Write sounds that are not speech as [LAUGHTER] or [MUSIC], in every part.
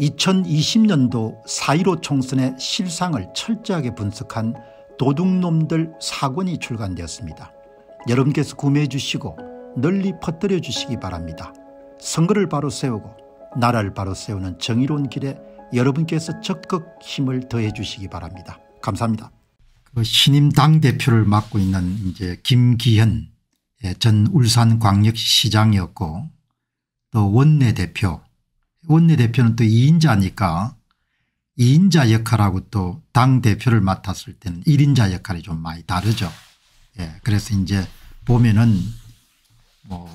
2020년도 4.15 총선의 실상을 철저하게 분석한 도둑놈들 사권이 출간되었습니다. 여러분께서 구매해 주시고 널리 퍼뜨려 주시기 바랍니다. 선거를 바로 세우고 나라를 바로 세우는 정의로운 길에 여러분께서 적극 힘을 더해 주시기 바랍니다. 감사합니다. 그 신임 당대표를 맡고 있는 이제 김기현 예, 전 울산광역시장이었고 또 원내대표 원내대표는 또 2인자니까 2인자 역할하고 또 당 대표를 맡았을 때는 1인자 역할이 좀 많이 다르죠. 예. 그래서 이제 보면은 뭐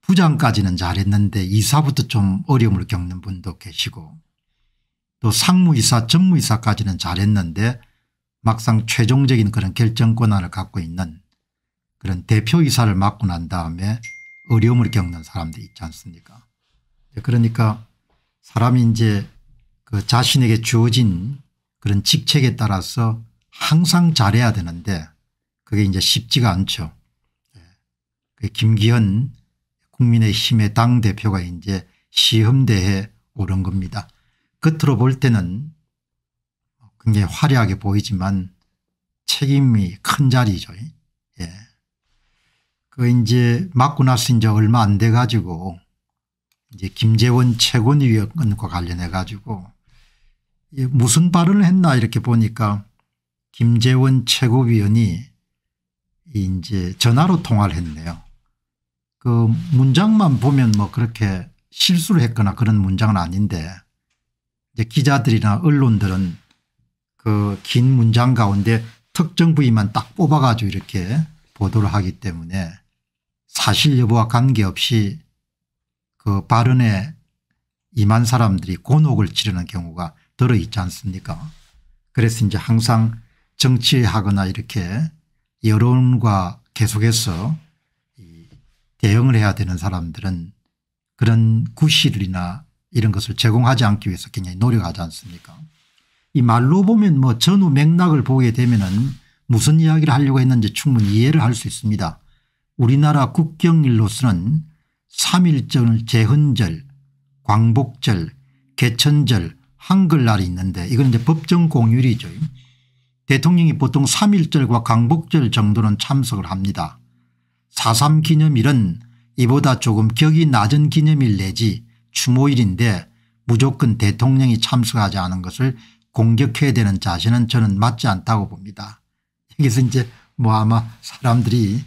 부장까지는 잘했는데 이사부터 좀 어려움을 겪는 분도 계시고 또 상무이사 전무이사까지는 잘했는데 막상 최종적인 그런 결정 권한을 갖고 있는 그런 대표이사를 맡고 난 다음에 어려움을 겪는 사람들 있지 않습니까 예, 그러니까 사람이 이제 그 자신에게 주어진 그런 직책에 따라서 항상 잘해야 되는데 그게 이제 쉽지가 않죠. 예, 그 김기현 국민의힘의 당대표가 이제 시험대에 오른 겁니다. 끝으로 볼 때는 굉장히 화려하게 보이지만 책임이 큰 자리죠. 예. 그 이제 맞고 나서 이제 얼마 안 돼 가지고 이제 김재원 최고위원 과 관련해 가지고 무슨 발언을 했나 이렇게 보니까 김재원 최고위원이 이제 전화로 통화를 했네요. 그 문장만 보면 뭐 그렇게 실수를 했거나 그런 문장은 아닌데 이제 기자들이나 언론들은 그 긴 문장 가운데 특정 부위만 딱 뽑아가지고 이렇게 보도를 하기 때문에 사실 여부와 관계없이 그 발언에 임한 사람들이 곤혹을 치르는 경우가 들어 있지 않습니까 그래서 이제 항상 정치하거나 이렇게 여론과 계속해서 대응을 해야 되는 사람들은 그런 구실이나 이런 것을 제공하지 않기 위해서 굉장히 노력하지 않습니까 이 말로 보면 뭐 전후 맥락을 보게 되면 은 무슨 이야기를 하려고 했는지 충분히 이해를 할 수 있습니다. 우리나라 국경일로서는 3일절 제헌절 광복절 개천절 한글날이 있는데 이건 이제 법정 공휴일이죠. 대통령이 보통 3일절과 광복절 정도는 참석을 합니다. 4.3 기념일은 이보다 조금 격이 낮은 기념일 내지 추모일인데 무조건 대통령이 참석하지 않은 것을 공격해야 되는 자신은 저는 맞지 않다고 봅니다. 여기서 이제 뭐 아마 사람들이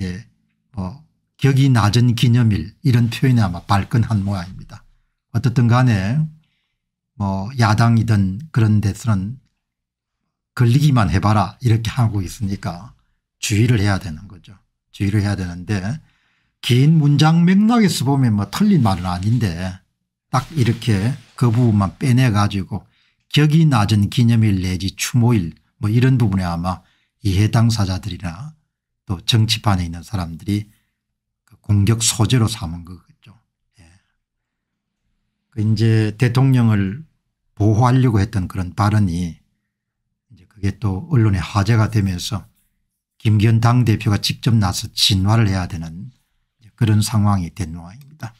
예, 뭐 격이 낮은 기념일 이런 표현이 아마 발끈한 모양입니다. 어떻든 간에 뭐 야당이든 그런 데서는 걸리기만 해봐라 이렇게 하고 있으니까 주의를 해야 되는 거죠. 주의를 해야 되는데 긴 문장 맥락에서 보면 뭐 틀린 말은 아닌데 딱 이렇게 그 부분만 빼내 가지고 격이 낮은 기념일 내지 추모일 뭐 이런 부분에 아마 이해 당사자들이나 또 정치판에 있는 사람들이 공격 소재로 삼은 거겠죠. 예. 그 이제 대통령을 보호하려고 했던 그런 발언이 이제 그게 또 언론의 화제가 되면서 김기현 당대표가 직접 나서 진화를 해야 되는 그런 상황이 된 모양입니다.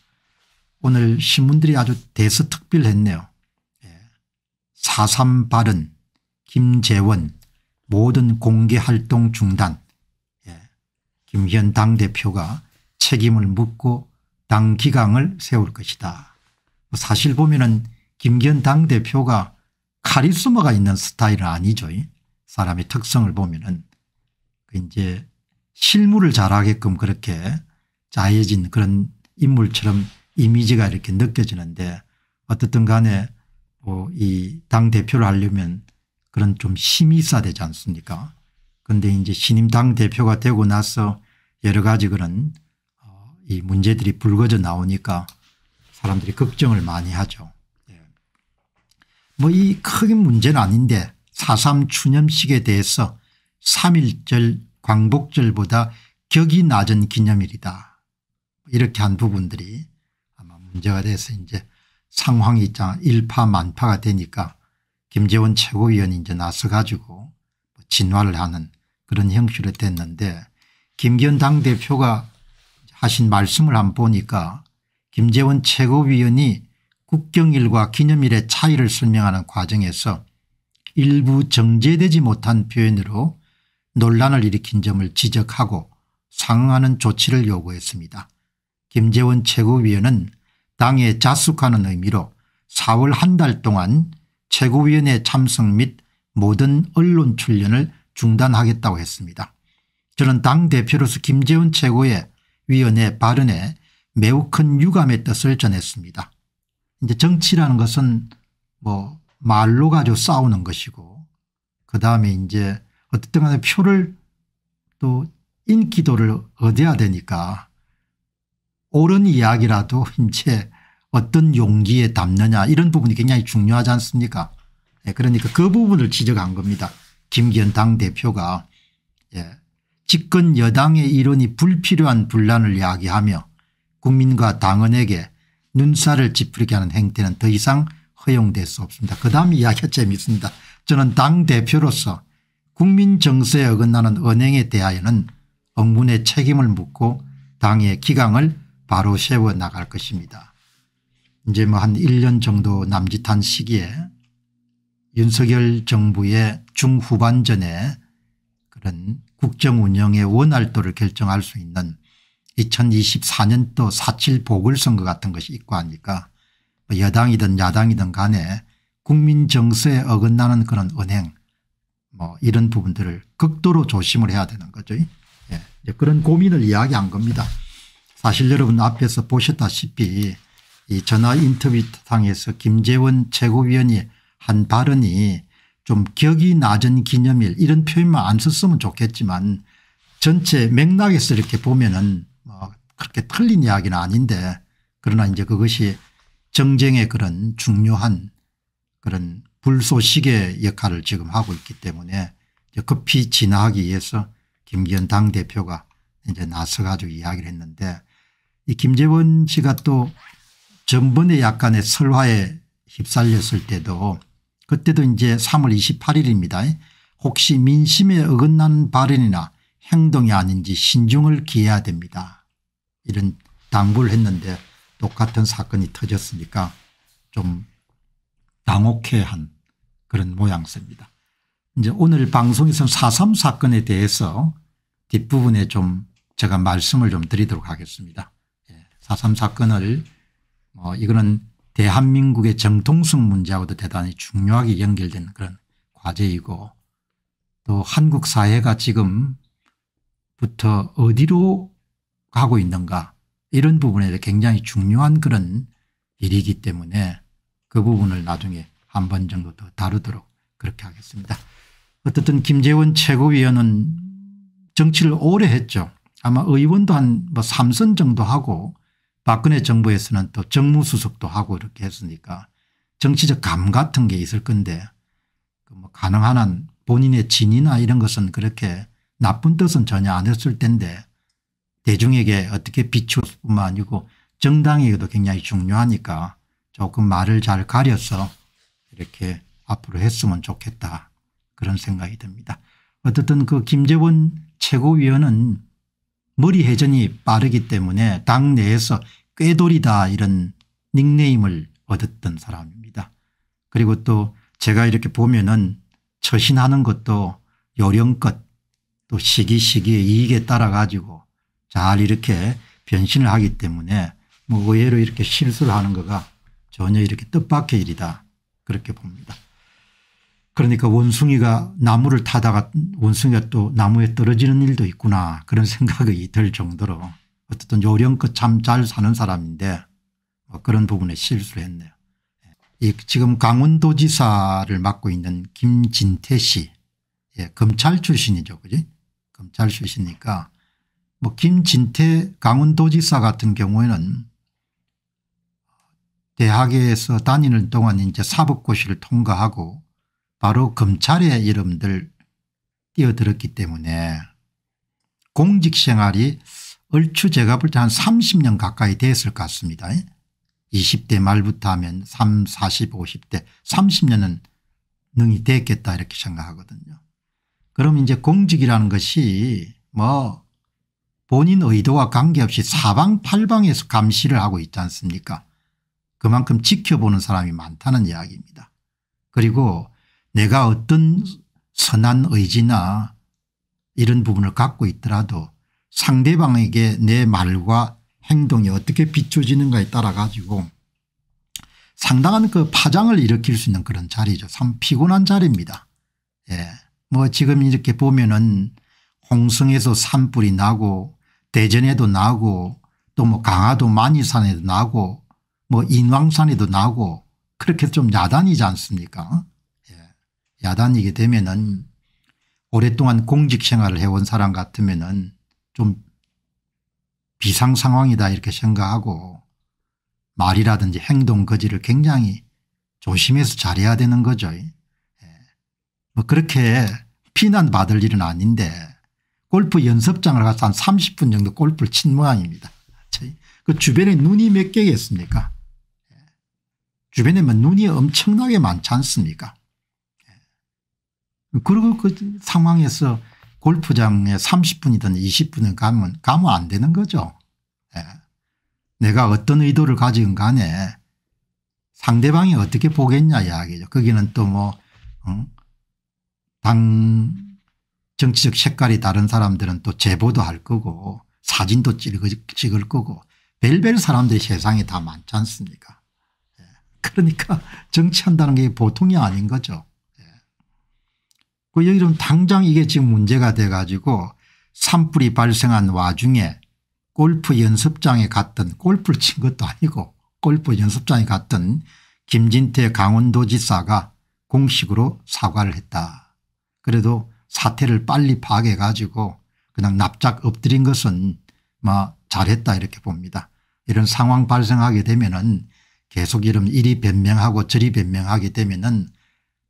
오늘 신문들이 아주 대서특필했네요. 예. 4.3 발언 김재원 모든 공개활동 중단 예. 김기현 당대표가 책임을 묻고 당 기강을 세울 것이다. 사실 보면은 김기현 당대표가 카리스마가 있는 스타일은 아니죠. 사람의 특성을 보면은 그 이제 실물을 잘하게끔 그렇게 짜여진 그런 인물처럼 이미지가 이렇게 느껴지는데 어떻든 간에 뭐 이당 대표를 하려면 그런 좀 힘이 있어야 되지 않습니까 그런데 이제 신임 당 대표가 되고 나서 여러 가지 그런 이 문제들이 불거져 나오니까 사람들이 걱정을 많이 하죠. 예. 뭐이 크게 문제는 아닌데 4.3 추념식에 대해서 3.1절 광복절보다 격이 낮은 기념일이다. 이렇게 한 부분들이 아마 문제가 돼서 이제 상황이 있잖아. 일파만파가 되니까 김재원 최고위원이 이제 나서 가지고 뭐 진화를 하는 그런 형식으로 됐는데 김기현 당대표가 하신 말씀을 한번 보니까 김재원 최고위원이 국경일과 기념일의 차이를 설명하는 과정에서 일부 정제되지 못한 표현으로 논란을 일으킨 점을 지적하고 상응하는 조치를 요구했습니다. 김재원 최고위원은 당에 자숙하는 의미로 4월 한 달 동안 최고위원회 참석 및 모든 언론 출연을 중단하겠다고 했습니다. 저는 당대표로서 김재원 최고의 위원회 발언에 매우 큰 유감의 뜻을 전했습니다. 이제 정치라는 것은 뭐 말로 가지고 싸우는 것이고 그다음에 이제 어쨌든 간에 표를 또 인기도를 얻어야 되니까 옳은 이야기라도 [LAUGHS] 이제 어떤 용기에 담느냐 이런 부분이 굉장히 중요하지 않습니까? 예, 그러니까 그 부분을 지적한 겁니다. 김기현 당대표가 예, 집권 여당의 이론이 불필요한 분란을 야기하며 국민과 당원에게 눈살을 찌푸리게 하는 행태는 더 이상 허용될 수 없습니다. 그 다음 이야기가 재미있습니다. 저는 당대표로서 국민 정서에 어긋나는 은행에 대하여는 억문의 책임을 묻고 당의 기강을 바로 세워 나갈 것입니다. 이제 뭐 한 1년 정도 남짓한 시기에 윤석열 정부의 중후반전에 그런 국정 운영의 원활도를 결정할 수 있는 2024년도 4.7 보궐선거 같은 것이 있고 하니까 뭐 여당이든 야당이든 간에 국민 정서에 어긋나는 그런 은행 뭐 이런 부분들을 극도로 조심을 해야 되는 거죠. 예. 그런 고민을 이야기한 겁니다. 사실 여러분 앞에서 보셨다시피 이 전화 인터뷰 상에서 김재원 최고위원이 한 발언이 좀 격이 낮은 기념일 이런 표현만 안 썼으면 좋겠지만 전체 맥락에서 이렇게 보면은 뭐 그렇게 틀린 이야기는 아닌데 그러나 이제 그것이 정쟁의 그런 중요한 그런 불소식의 역할을 지금 하고 있기 때문에 급히 진화하기 위해서 김기현 당대표가 이제 나서 가지고 이야기를 했는데 이 김재원 씨가 또 전번에 약간의 설화에 휩쓸렸을 때도 그때도 이제 3월 28일입니다. 혹시 민심에 어긋난 발언이나 행동이 아닌지 신중을 기해야 됩니다. 이런 당부를 했는데 똑같은 사건이 터졌으니까 좀 당혹해한 그런 모양새입니다. 이제 오늘 방송에서 4.3 사건에 대해서 뒷부분에 좀 제가 말씀을 좀 드리도록 하겠습니다. 4.3 예, 사건을 어 이거는 대한민국의 정통성 문제하고도 대단히 중요하게 연결된 그런 과제이고 또 한국 사회가 지금부터 어디로 가고 있는가 이런 부분에 대해 굉장히 중요한 그런 일이기 때문에 그 부분을 나중에 한 번 정도 더 다루도록 그렇게 하겠습니다. 어쨌든 김재원 최고위원은 정치를 오래 했죠. 아마 의원도 한뭐 3선 정도 하고 박근혜 정부에서는 또 정무수석도 하고 이렇게 했으니까 정치적 감 같은 게 있을 건데 그 뭐 가능한 한 본인의 진이나 이런 것은 그렇게 나쁜 뜻은 전혀 안 했을 텐데 대중에게 어떻게 비추었을 뿐만 아니고 정당에게도 굉장히 중요하니까 조금 말을 잘 가려서 이렇게 앞으로 했으면 좋겠다 그런 생각이 듭니다. 어쨌든 그 김재원 최고위원은 머리 회전이 빠르기 때문에 당 내에서 꾀돌이다 이런 닉네임을 얻었던 사람입니다. 그리고 또 제가 이렇게 보면은 처신하는 것도 요령껏 또 시기시기의 이익에 따라 가지고 잘 이렇게 변신을 하기 때문에 뭐 의외로 이렇게 실수를 하는 거가 전혀 이렇게 뜻밖의 일이다 그렇게 봅니다. 그러니까 원숭이가 나무를 타다가 원숭이가 또 나무에 떨어지는 일도 있구나 그런 생각이 들 정도로 어쨌든 요령껏 참 잘 사는 사람인데 뭐 그런 부분에 실수를 했네요. 예, 지금 강원도지사를 맡고 있는 김진태 씨 예, 검찰 출신이죠. 그지 검찰 출신이니까 뭐 김진태 강원도지사 같은 경우에는 대학에서 다니는 동안 이제 사법고시를 통과하고 바로 검찰의 이름들 뛰어들었기 때문에 공직생활이 얼추 제가 볼 때 한 30년 가까이 됐을 것 같습니다. 20대 말부터 하면 3, 40, 50대 30년은 능이 됐겠다 이렇게 생각하거든요. 그럼 이제 공직이라는 것이 뭐 본인 의도와 관계없이 사방팔방에서 감시를 하고 있지 않습니까 그만큼 지켜보는 사람이 많다는 이야기입니다. 그리고 내가 어떤 선한 의지나 이런 부분을 갖고 있더라도 상대방에게 내 말과 행동이 어떻게 비춰지는가에 따라 가지고 상당한 그 파장을 일으킬 수 있는 그런 자리죠. 참 피곤한 자리입니다. 예. 뭐 지금 이렇게 보면은 홍성에서 산불이 나고 대전에도 나고 또 뭐 강화도 만이산에도 나고 뭐 인왕산에도 나고 그렇게 좀 야단이지 않습니까 야단이게 되면은 오랫동안 공직 생활을 해온 사람 같으면은 좀 비상 상황이다 이렇게 생각하고 말이라든지 행동 거지를 굉장히 조심해서 잘해야 되는 거죠. 예. 뭐 그렇게 피난받을 일은 아닌데 골프 연습장을 가서 한 30분 정도 골프를 친 모양입니다. 그 주변에 눈이 몇 개겠습니까 예. 주변에만 뭐 눈이 엄청나게 많지 않습니까 그리고 그 상황에서 골프장에 30분이든 2 0분을 가면 가면 안 되는 거죠. 예. 내가 어떤 의도를 가지 간에 상대방이 어떻게 보겠냐 이야기죠. 거기는 또뭐 어? 정치적 색깔이 다른 사람들은 또 제보도 할 거고 사진도 찍을 거고 별별 사람들이 세상에 다 많지 않습니까. 예. 그러니까 [LAUGHS] 정치한다는 게 보통이 아닌 거죠. 그 여기는 당장 이게 지금 문제가 돼 가지고 산불이 발생한 와중에 골프 연습장에 갔던 골프를 친 것도 아니고 골프 연습장에 갔던 김진태 강원도지사가 공식으로 사과를 했다. 그래도 사태를 빨리 파악해 가지고 그냥 납작 엎드린 것은 뭐 잘했다 이렇게 봅니다. 이런 상황 발생하게 되면은 계속 이런 이리 변명하고 저리 변명하게 되면은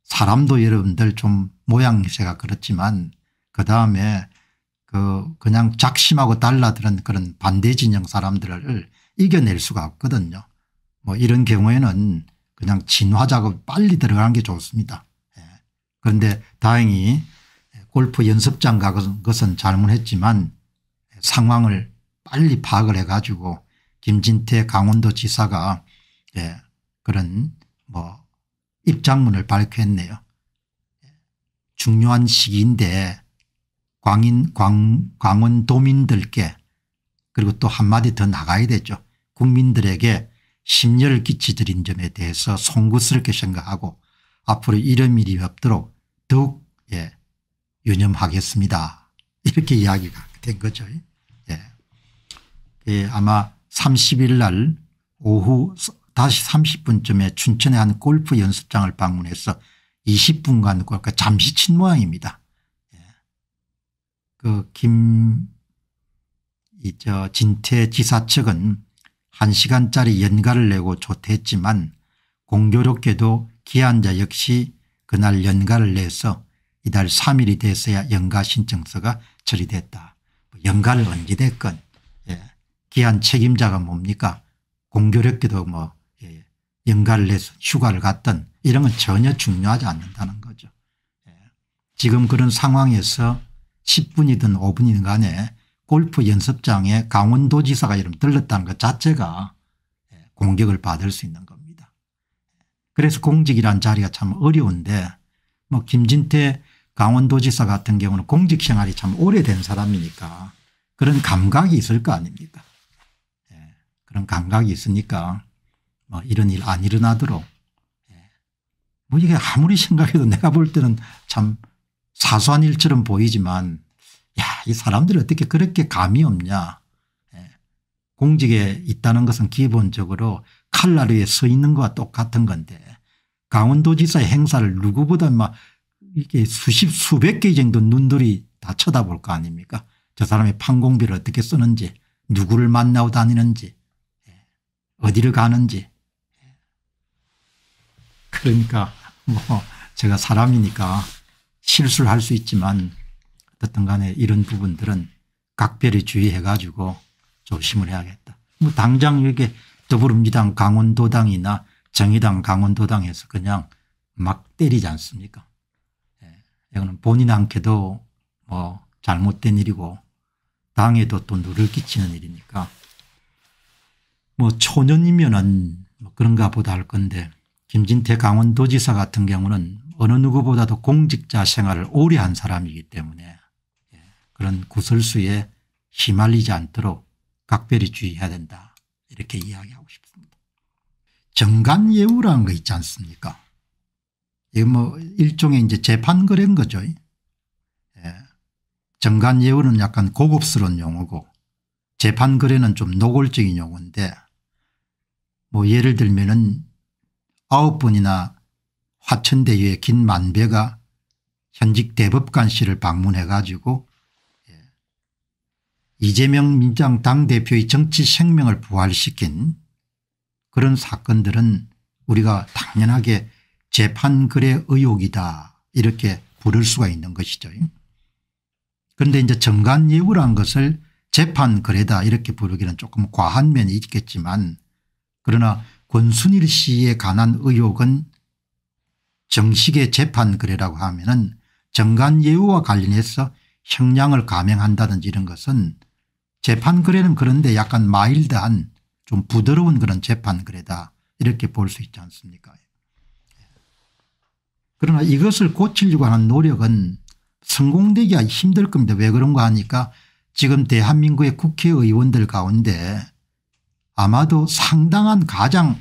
사람도 여러분들 좀 모양새가 그렇지만 그다음에 그 그냥 작심하고 달라드는 그런 반대 진영 사람들을 이겨낼 수가 없거든요. 뭐 이런 경우에는 그냥 진화 작업 빨리 들어가는 게 좋습니다. 예. 그런데 다행히 골프 연습장 가는 것은 잘못했지만 상황을 빨리 파악을 해 가지고 김진태 강원도 지사가 예, 그런 뭐 입장문을 밝혔네요. 중요한 시기인데 광인 광, 강원도민들께 그리고 또 한마디 더 나가야 되죠. 국민들에게 심려를 끼치드린 점에 대해서 송구스럽게 생각하고 앞으로 이런 일이 없도록 더욱 예, 유념하겠습니다. 이렇게 이야기가 된 거죠. 예. 예 아마 30일 날 오후 다시 30분쯤에 춘천의 한 골프 연습장을 방문해서 20분간 그러니까 잠시 친 모양입니다. 예. 그 김, 이저 진태 지사 측은 1시간짜리 연가를 내고 조퇴했지만 공교롭게도 기한자 역시 그날 연가를 내서 이달 3일이 돼서야 연가 신청서가 처리됐다. 뭐 연가를 언제 됐건 예. 기한 책임자가 뭡니까 공교롭게도 뭐 연가를 내서 휴가를 갔던 이런 건 전혀 중요하지 않는다는 거죠. 예. 지금 그런 상황에서 10분이든 5분이든 간에 골프 연습장에 강원도지사가 이름 들렀다는 것 자체가 예, 공격을 받을 수 있는 겁니다. 그래서 공직이란 자리가 참 어려운데 뭐 김진태 강원도지사 같은 경우는 공직생활이 참 오래된 사람이니까 그런 감각이 있을 거 아닙니까 예. 그런 감각이 있으니까 뭐 이런 일 안 일어나도록 예. 뭐 이게 아무리 생각해도 내가 볼 때는 참 사소한 일처럼 보이지만 야이 사람들이 어떻게 그렇게 감이 없냐 예. 공직에 있다는 것은 기본적으로 칼날 위에 서 있는 것과 똑같은 건데 강원도지사의 행사를 누구보다 막 이게 수십 수백 개 정도 눈들이 다 쳐다볼 거 아닙니까 저 사람이 판공비를 어떻게 쓰는지 누구를 만나고 다니는지 예. 어디를 가는지 그러니까 뭐 제가 사람이니까 실수를 할 수 있지만 어떻든 간에 이런 부분들은 각별히 주의해 가지고 조심을 해야겠다. 뭐 당장 이게 더불어민주당 강원도당이나 정의당 강원도당에서 그냥 막 때리지 않습니까 예, 이거는 본인 한테도 뭐 잘못된 일이고 당에도 또 누를 끼치는 일이니까 뭐 초년이면은 뭐 그런가 보다 할 건데 김진태 강원도지사 같은 경우는 어느 누구보다도 공직자 생활을 오래 한 사람이기 때문에 예, 그런 구설수에 휘말리지 않도록 각별히 주의해야 된다 이렇게 이야기하고 싶습니다. 정간예우라는 거 있지 않습니까 이거 뭐 일종의 이제 재판거래인 거죠. 예. 정간예우는 약간 고급스러운 용어고 재판거래는 좀 노골적인 용어인데 뭐 예를 들면은 아홉 번이나 화천대유의 긴 만배가 현직 대법관실을 방문해 가지고 예, 이재명 민장당대표의 정치 생명을 부활시킨 그런 사건들은 우리가 당연하게 재판글의 의혹이다 이렇게 부를 수가 있는 것이죠. 그런데 이제 정관예우란 것을 재판거래다 이렇게 부르기는 조금 과한 면이 있겠지만 그러나 권순일 씨에 관한 의혹은 정식의 재판거래라고 하면 은 정관예우와 관련해서 형량을 감행한다든지 이런 것은 재판거래는 그런데 약간 마일드한 좀 부드러운 그런 재판거래다 이렇게 볼 수 있지 않습니까 그러나 이것을 고치려고 하는 노력은 성공되기가 힘들 겁니다. 왜 그런가 하니까 지금 대한민국의 국회의원들 가운데 아마도 상당한 가장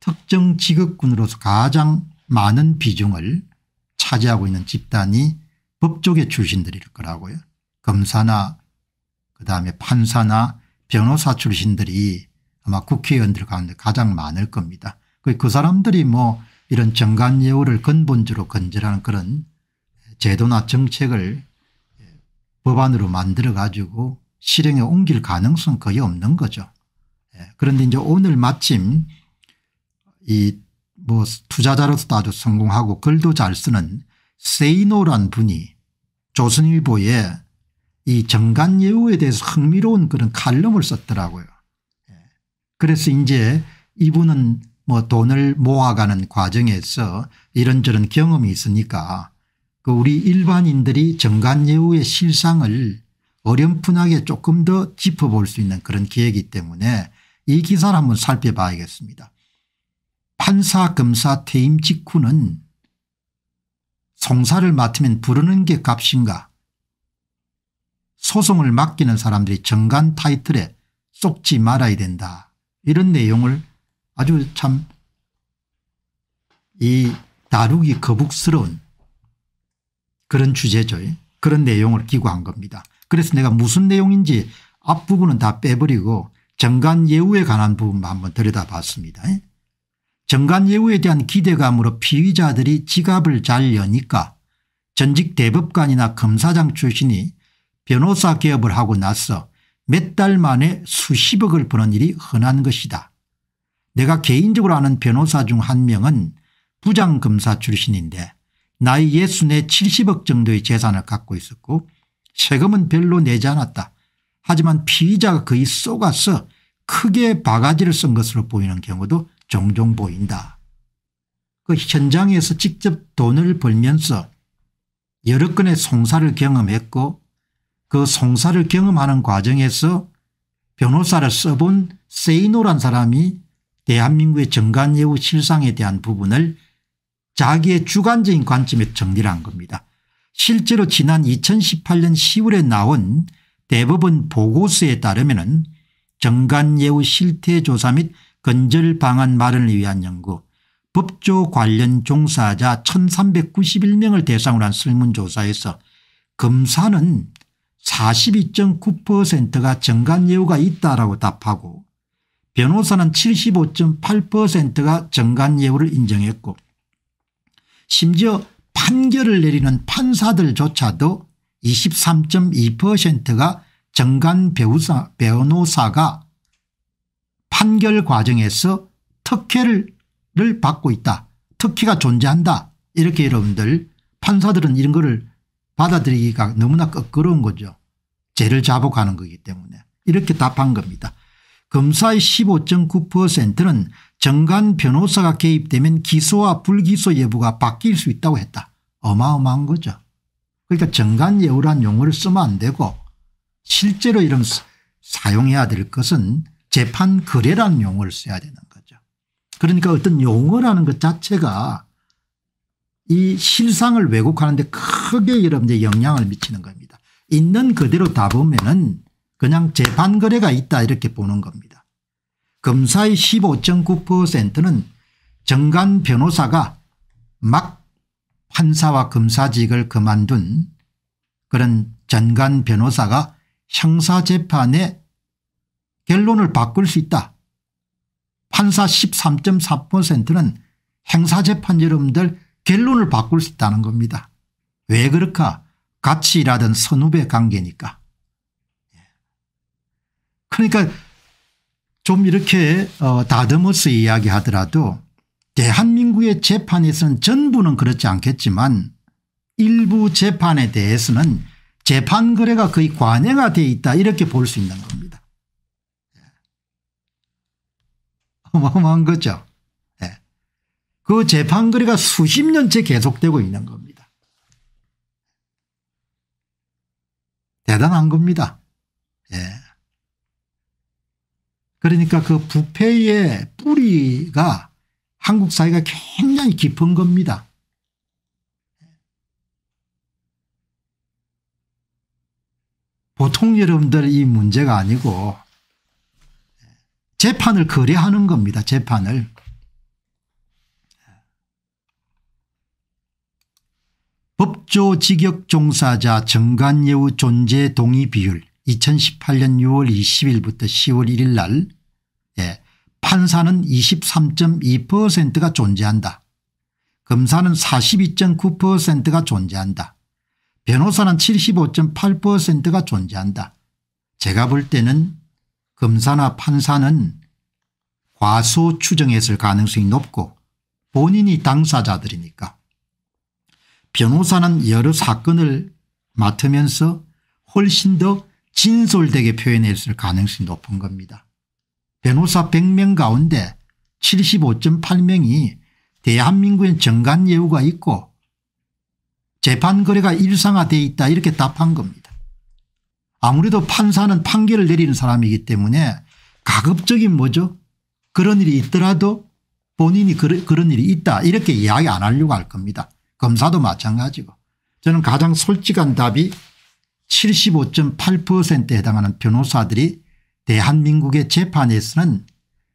특정 직업군으로서 가장 많은 비중을 차지하고 있는 집단이 법조계 출신들일 거라고요. 검사나 그다음에 판사나 변호사 출신들이 아마 국회의원들 가운데 가장 많을 겁니다. 그 사람들이 뭐 이런 정관예우를 근본적으로 건절하는 그런 제도나 정책을 법안으로 만들어 가지고 실행에 옮길 가능성 거의 없는 거죠. 그런데 이제 오늘 마침 이 뭐 투자자로서도 아주 성공하고 글도 잘 쓰는 세이노란 분이 조선일보에 이 정간예우에 대해서 흥미로운 그런 칼럼을 썼더라고요. 예. 그래서 이제 이분은 뭐 돈을 모아가는 과정에서 이런저런 경험이 있으니까 그 우리 일반인들이 정간예우의 실상을 어렴풋하게 조금 더 짚어볼 수 있는 그런 기회이기 때문에 이 기사를 한번 살펴봐야겠습니다. 판사 검사 퇴임 직후는 송사를 맡으면 부르는 게 값인가 소송을 맡기는 사람들이 정관 타이틀에 쏙지 말아야 된다 이런 내용을 아주 참 이 다루기 거북스러운 그런 주제죠. 그런 내용을 기고한 겁니다. 그래서 내가 무슨 내용인지 앞부분은 다 빼버리고 정관 예우에 관한 부분만 한번 들여다봤습니다. 정관 예우에 대한 기대감으로 피의자들이 지갑을 잘 여니까 전직 대법관이나 검사장 출신이 변호사 개업을 하고 나서 몇 달 만에 수십억을 버는 일이 흔한 것이다. 내가 개인적으로 아는 변호사 중 한 명은 부장검사 출신인데 나이 60에 70억 정도의 재산을 갖고 있었고 세금은 별로 내지 않았다. 하지만 피의자가 거의 쏘가서 크게 바가지를 쓴 것으로 보이는 경우도 종종 보인다. 그 현장에서 직접 돈을 벌면서 여러 건의 송사를 경험했고 그 송사를 경험하는 과정에서 변호사를 써본 세이노란 사람이 대한민국의 정관예우 실상에 대한 부분을 자기의 주관적인 관점에 정리를 한 겁니다. 실제로 지난 2018년 10월에 나온 대법원 보고서에 따르면 정관예우 실태조사 및 건절 방안 마련을 위한 연구 법조 관련 종사자 1391명을 대상으로 한 설문조사에서 검사는 42.9%가 정관예우가 있다라고 답하고 변호사는 75.8%가 정관예우를 인정했고 심지어 판결을 내리는 판사들조차도 23.2%가 정관 배우사, 변호사가 판결 과정에서 특혜를 받고 있다. 특혜가 존재한다. 이렇게 여러분들 판사들은 이런 거를 받아들이기가 너무나 껄끄러운 거죠. 죄를 자복하는 거기 때문에 이렇게 답한 겁니다. 검사의 15.9%는 정관 변호사가 개입되면 기소와 불기소 여부가 바뀔 수 있다고 했다. 어마어마한 거죠. 그러니까 정관 예우란 용어를 쓰면 안 되고 실제로 이런 사용해야 될 것은 재판 거래라는 용어를 써야 되는 거죠. 그러니까 어떤 용어라는 것 자체가 이 실상을 왜곡하는데 크게 여러분들 영향을 미치는 겁니다. 있는 그대로 다 보면은 그냥 재판 거래가 있다 이렇게 보는 겁니다. 검사의 15.9%는 정관 변호사가 막 판사와 검사직을 그만둔 그런 전관 변호사가 형사재판의 결론을 바꿀 수 있다. 판사 13.4%는 행사재판 여러분들 결론을 바꿀 수 있다는 겁니다. 왜 그럴까? 같이 일하던 선후배 관계니까. 그러니까 좀 이렇게 어, 다듬어서 이야기하더라도 대한민국의 재판에서는 전부는 그렇지 않겠지만 일부 재판에 대해서는 재판 거래가 거의 관여가 돼 있다 이렇게 볼 수 있는 겁니다. 예. 어마어마한 거죠. 예. 그 재판 거래가 수십 년째 계속되고 있는 겁니다. 대단한 겁니다. 예. 그러니까 그 부패의 뿌리가 한국 사회가 굉장히 깊은 겁니다. 보통 여러분들 이 문제가 아니고 재판을 거래하는 겁니다. 재판을. 법조 직역 종사자 정관예우 존재 동의 비율 2018년 6월 20일부터 10월 1일 날 예, 판사는 23.2%가 존재한다. 검사는 42.9%가 존재한다. 변호사는 75.8%가 존재한다. 제가 볼 때는 검사나 판사는 과소 추정했을 가능성이 높고 본인이 당사자들이니까. 변호사는 여러 사건을 맡으면서 훨씬 더 진솔되게 표현했을 가능성이 높은 겁니다. 변호사 100명 가운데 75.8명이 대한민국의 정관예우가 있고 재판 거래가 일상화되어 있다 이렇게 답한 겁니다. 아무래도 판사는 판결을 내리는 사람이기 때문에 가급적인 뭐죠 그런 일이 있더라도 본인이 그러, 그런 일이 있다 이렇게 이야기 안 하려고 할 겁니다. 검사도 마찬가지고 저는 가장 솔직한 답이 75.8%에 해당하는 변호사들이 대한민국의 재판에서는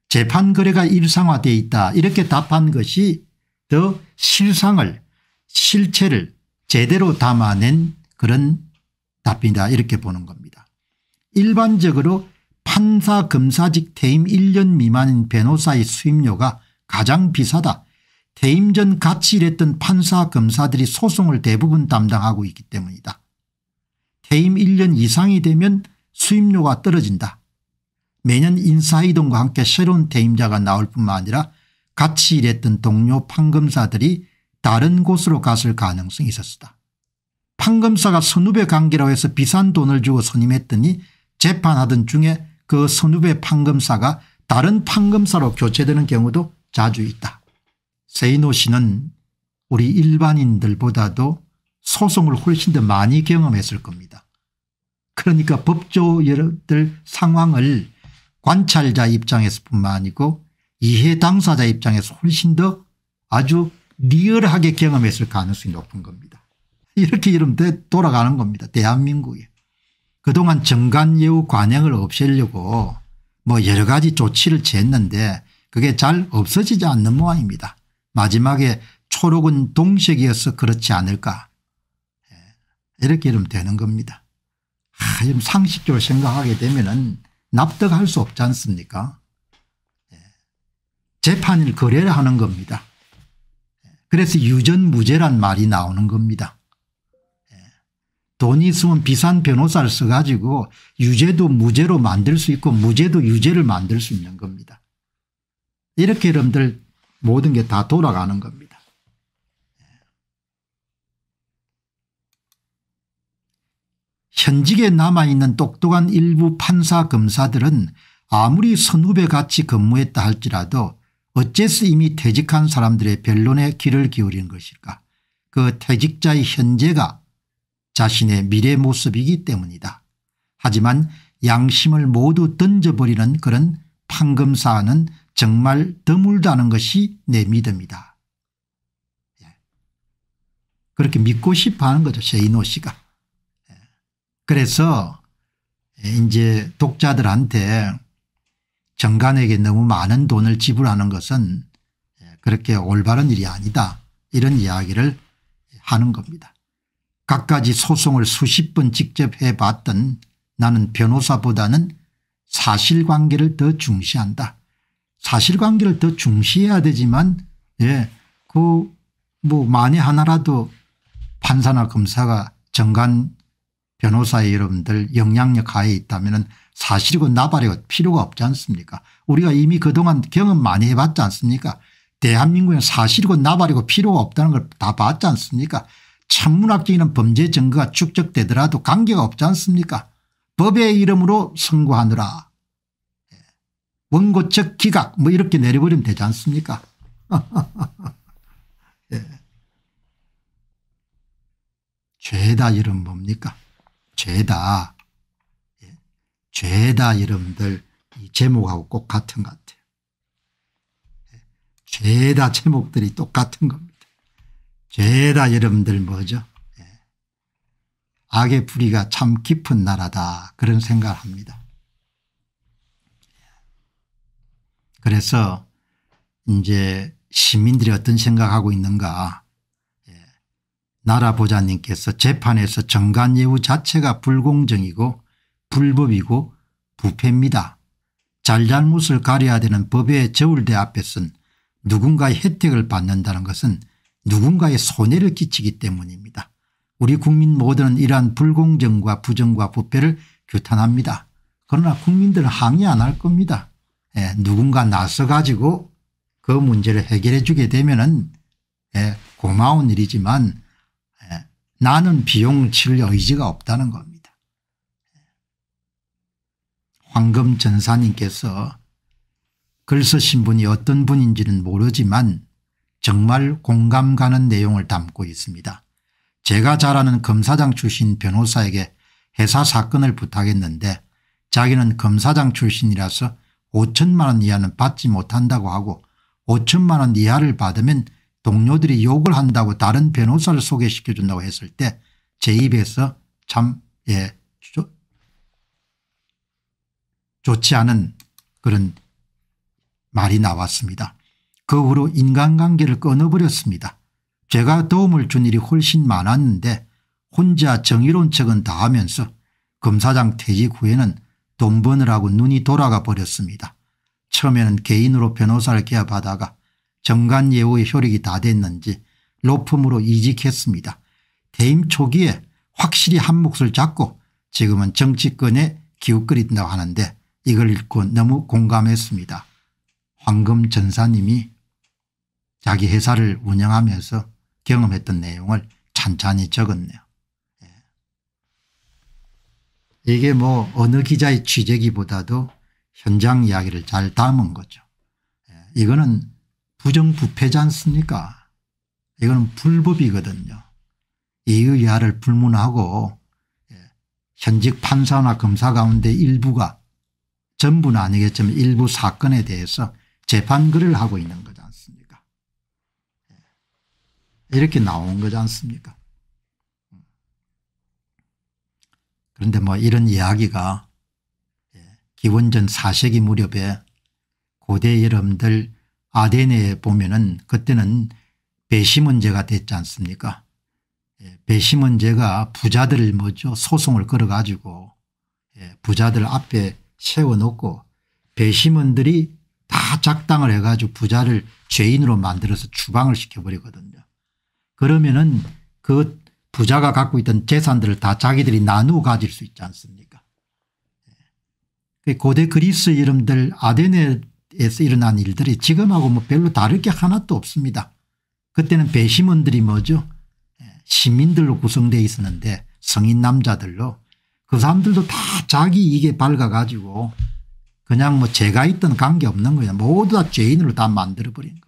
재판 거래가 일상화되어 있다 이렇게 답한 것이 더 실상을 실체를 제대로 담아낸 그런 답이다 이렇게 보는 겁니다. 일반적으로 판사 검사직 퇴임 1년 미만인 변호사의 수임료가 가장 비싸다. 퇴임 전 같이 일했던 판사 검사들이 소송을 대부분 담당하고 있기 때문이다. 퇴임 1년 이상이 되면 수임료가 떨어진다. 매년 인사이동과 함께 새로운 퇴임자가 나올 뿐만 아니라 같이 일했던 동료 판검사들이 다른 곳으로 갔을 가능성이 있었다. 판검사가 선후배 관계라고 해서 비싼 돈을 주고 선임했더니 재판하던 중에 그 선후배 판검사가 다른 판검사로 교체되는 경우도 자주 있다. 세이노 씨는 우리 일반인들보다도 소송을 훨씬 더 많이 경험했을 겁니다. 그러니까 법조들 상황을 관찰자 입장에서뿐만 아니고 이해 당사자 입장에서 훨씬 더 아주 리얼하게 경험했을 가능성이 높은 겁니다. 이렇게 이름 돌아가는 겁니다. 대한민국에. 그동안 정관예우 관행을 없애려고 뭐 여러 가지 조치를 취했는데 그게 잘 없어지지 않는 모양입니다. 마지막에 초록은 동색이어서 그렇지 않을까 예. 이렇게 이러면 되는 겁니다. 아, 상식적으로 생각하게 되면 은 납득할 수 없지 않습니까 예. 재판을 거래를 하는 겁니다. 그래서 유전무죄란 말이 나오는 겁니다. 예. 돈이 있으면 비싼 변호사를 써가지고 유죄도 무죄로 만들 수 있고 무죄도 유죄를 만들 수 있는 겁니다. 이렇게 여러분들 모든 게 다 돌아가는 겁니다. 예. 현직에 남아있는 똑똑한 일부 판사 검사들은 아무리 선후배 같이 근무했다 할지라도 어째서 이미 퇴직한 사람들의 변론에 귀를 기울이는 것일까 그 퇴직자의 현재가 자신의 미래 모습이기 때문이다. 하지만 양심을 모두 던져버리는 그런 판금사안은 정말 드물다는 것이 내 믿음이다. 예. 그렇게 믿고 싶어 하는 거죠. 세이노 씨가. 예. 그래서 이제 독자들한테 정관에게 너무 많은 돈을 지불하는 것은 예, 그렇게 올바른 일이 아니다 이런 이야기를 하는 겁니다. 갖가지 소송을 수십 번 직접 해봤던 나는 변호사보다는 사실관계를 더 중시한다. 사실관계를 더 중시해야 되지만 예, 그 뭐 만에 하나라도 판사나 검사가 정관 변호사 여러분들 영향력 하에 있다면 사실이고 나발이고 필요가 없지 않습니까 우리가 이미 그동안 경험 많이 해봤지 않습니까 대한민국은 사실이고 나발이고 필요가 없다는 걸 다 봤지 않습니까 천문학적인 범죄 증거가 축적되더라도 관계가 없지 않습니까 법의 이름으로 선고하느라 예. 원고적 기각 뭐 이렇게 내려버리면 되지 않습니까 [LAUGHS] 예. 죄다 이름 뭡니까 죄다 죄다 여러분들 이 제목하고 꼭 같은 것 같아요. 예. 죄다 제목들이 똑같은 겁니다. 죄다 여러분들 뭐죠? 예. 악의 뿌리가 참 깊은 나라다 그런 생각을 합니다. 예. 그래서 이제 시민들이 어떤 생각하고 있는가 예. 나라 보좌님께서 재판에서 정관예우 자체가 불공정이고 불법이고 부패입니다. 잘잘못을 가려야 되는 법의 저울대 앞에선 누군가의 혜택을 받는다는 것은 누군가의 손해를 끼치기 때문입니다. 우리 국민 모두는 이러한 불공정과 부정과 부패를 규탄합니다. 그러나 국민들은 항의 안 할 겁니다. 예, 누군가 나서 가지고 그 문제를 해결해 주게 되면 은 예, 고마운 일이지만 예, 나는 비용 칠 의지가 없다는 겁니다. 황금 전사님께서 글 쓰신 분이 어떤 분인지는 모르지만 정말 공감 가는 내용을 담고 있습니다. 제가 잘 아는 검사장 출신 변호사에게 회사 사건을 부탁했는데 자기는 검사장 출신이라서 5천만 원 이하는 받지 못한다고 하고 5천만 원 이하를 받으면 동료들이 욕을 한다고 다른 변호사를 소개시켜준다고 했을 때 제 입에서 참예 좋지 않은 그런 말이 나왔습니다. 그 후로 인간관계를 끊어버렸습니다. 제가 도움을 준 일이 훨씬 많았는데 혼자 정의론 책은 다 하면서 검사장 퇴직 후에는 돈 버느라고 눈이 돌아가 버렸습니다. 처음에는 개인으로 변호사를 개업하다가 정관예우의 효력이 다 됐는지 로펌으로 이직했습니다. 대임 초기에 확실히 한 몫을 잡고 지금은 정치권에 기웃거린다고 하는데 이걸 읽고 너무 공감했습니다. 황금 전사님이 자기 회사를 운영하면서 경험했던 내용을 찬찬히 적었네요. 예. 이게 뭐 어느 기자의 취재기보다도 현장 이야기를 잘 담은 거죠. 예. 이거는 부정부패지 않습니까 이거는 불법이거든요. 이의 야를 불문하고 예, 현직 판사나 검사 가운데 일부가 전부는 아니겠지만 일부 사건에 대해서 재판글을 하고 있는 거지 않습니까 예. 이렇게 나온 거지 않습니까 그런데 뭐 이런 이야기가 예, 기원전 4세기 무렵에 고대 여러분들 아데네에 보면은 그때는 배심원제가 됐지 않습니까 예, 배심원제가 부자들을 뭐죠 소송을 걸어가지고 부자들 앞에 세워놓고 배심원들이 다 작당을 해가지고 부자를 죄인으로 만들어서 추방을 시켜버리거든요. 그러면은 그 부자가 갖고 있던 재산들을 다 자기들이 나누어 가질 수 있지 않습니까? 예. 그 고대 그리스 이름들 아데네에서 일어난 일들이 지금하고 뭐 별로 다를 게 하나도 없습니다. 그때는 배심원들이 뭐죠? 예, 시민들로 구성되어 있었는데 성인 남자들로 그 사람들도 다 자기 이게 밝아가지고 그냥 뭐제가있던 관계없는 거야. 모두 다 죄인으로 다 만들어버린 겁니다.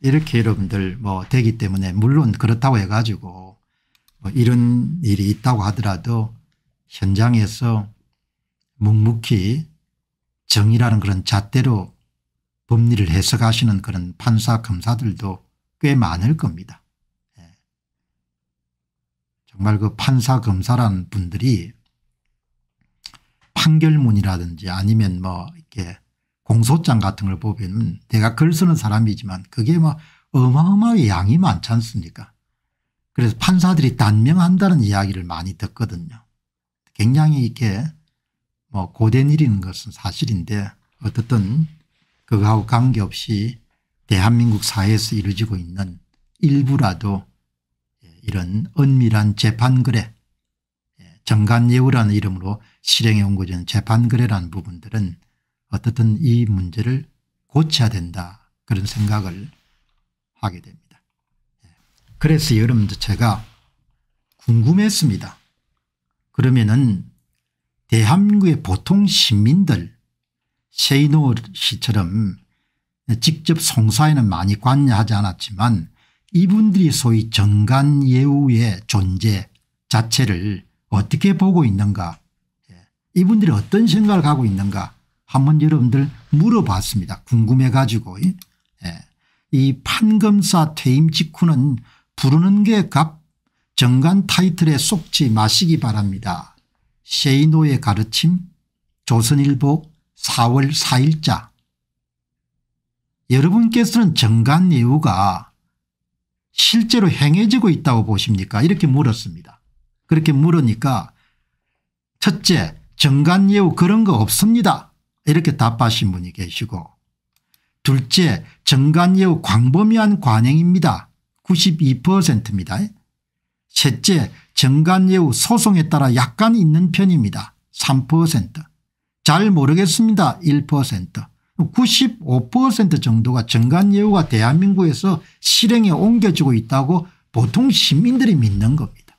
이렇게 여러분들 뭐 되기 때문에 물론 그렇다고 해가지고 뭐 이런 일이 있다고 하더라도 현장에서 묵묵히 정의라는 그런 잣대로 법리를 해석하시는 그런 판사 검사들도 꽤 많을 겁니다. 정말 그 판사 검사란 분들이 판결문이라든지 아니면 뭐 이렇게 공소장 같은 걸 보면 내가 글 쓰는 사람이지만 그게 뭐 어마어마하게 양이 많지 않습니까 그래서 판사들이 단명한다는 이야기를 많이 듣거든요. 굉장히 이렇게 뭐 고된 일인 것은 사실인데 어떻든 그거하고 관계없이 대한민국 사회에서 이루어지고 있는 일부라도 이런 은밀한 재판거래 예, 정관예우라는 이름으로 실행해 온 거죠. 재판거래라는 부분들은 어떻든 이 문제를 고쳐야 된다 그런 생각을 하게 됩니다. 예, 그래서 여러분들 제가 궁금했습니다. 그러면은 대한민국의 보통 시민들 세이노 씨처럼 직접 송사에는 많이 관여하지 않았지만 이분들이 소위 정간예우의 존재 자체를 어떻게 보고 있는가 예. 이분들이 어떤 생각을 가고 있는가 한번 여러분들 물어봤습니다. 궁금해 가지고 예. 이 판검사 퇴임 직후는 부르는 게 값 정간 타이틀에 속지 마시기 바랍니다. 셰이노의 가르침 조선일보 4월 4일자 여러분께서는 정간예우가 실제로 행해지고 있다고 보십니까 이렇게 물었습니다. 그렇게 물으니까 첫째 정관예우 그런 거 없습니다 이렇게 답하신 분이 계시고 둘째 정관예우 광범위한 관행입니다 92%입니다. 셋째 정관예우 소송에 따라 약간 있는 편입니다 3%잘 모르겠습니다 1% 95% 정도가 정관예우가 대한민국에서 실행에 옮겨지고 있다고 보통 시민들이 믿는 겁니다.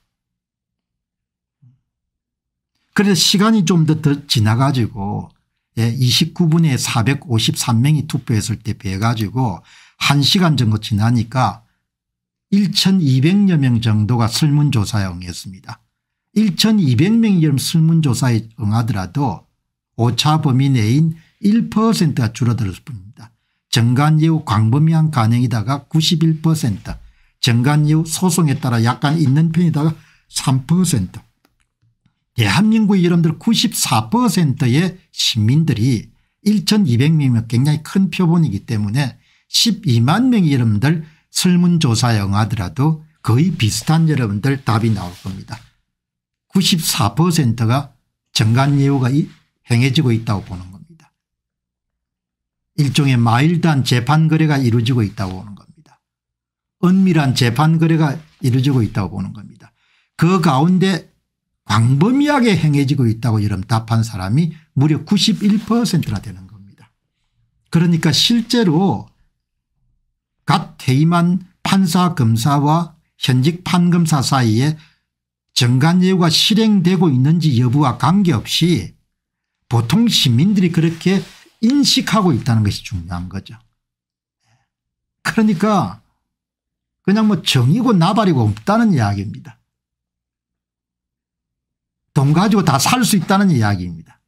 그래서 시간이 좀 더 지나가지고 29분에 예, 453명이 투표했을 때 배가지고 1시간 정도 지나니까 1200여 명 정도가 설문조사에 응했습니다. 1200명이 설문조사에 응하더라도 5차 범위 내인 1%가 줄어들 었을 뿐입니다. 정관 이후 광범위한 간행이다가 91% 정관 이후 소송에 따라 약간 있는 편이다가 3% 대한민국 여러분들 94%의 시민들이 1200명이면 굉장히 큰 표본이기 때문에 12만 명이 여러분들 설문조사 영화더라도 거의 비슷한 여러분들 답이 나올 겁니다. 94%가 정관 예우가 행해지고 있다고 보는 겁니다. 일종의 마일단 재판 거래가 이루어지고 있다고 보는 겁니다. 은밀한 재판 거래가 이루어지고 있다고 보는 겁니다. 그 가운데 광범위하게 행해지고 있다고 여름 답한 사람이 무려 91%나 되는 겁니다. 그러니까 실제로 갓 퇴임한 판사 검사와 현직 판검사 사이에 정관예우가 실행되고 있는지 여부와 관계없이 보통 시민들이 그렇게 인식하고 있다는 것이 중요한 거죠. 그러니까 그냥 뭐 정이고 나발이고 없다는 이야기입니다. 돈 가지고 다 살 수 있다는 이야기입니다.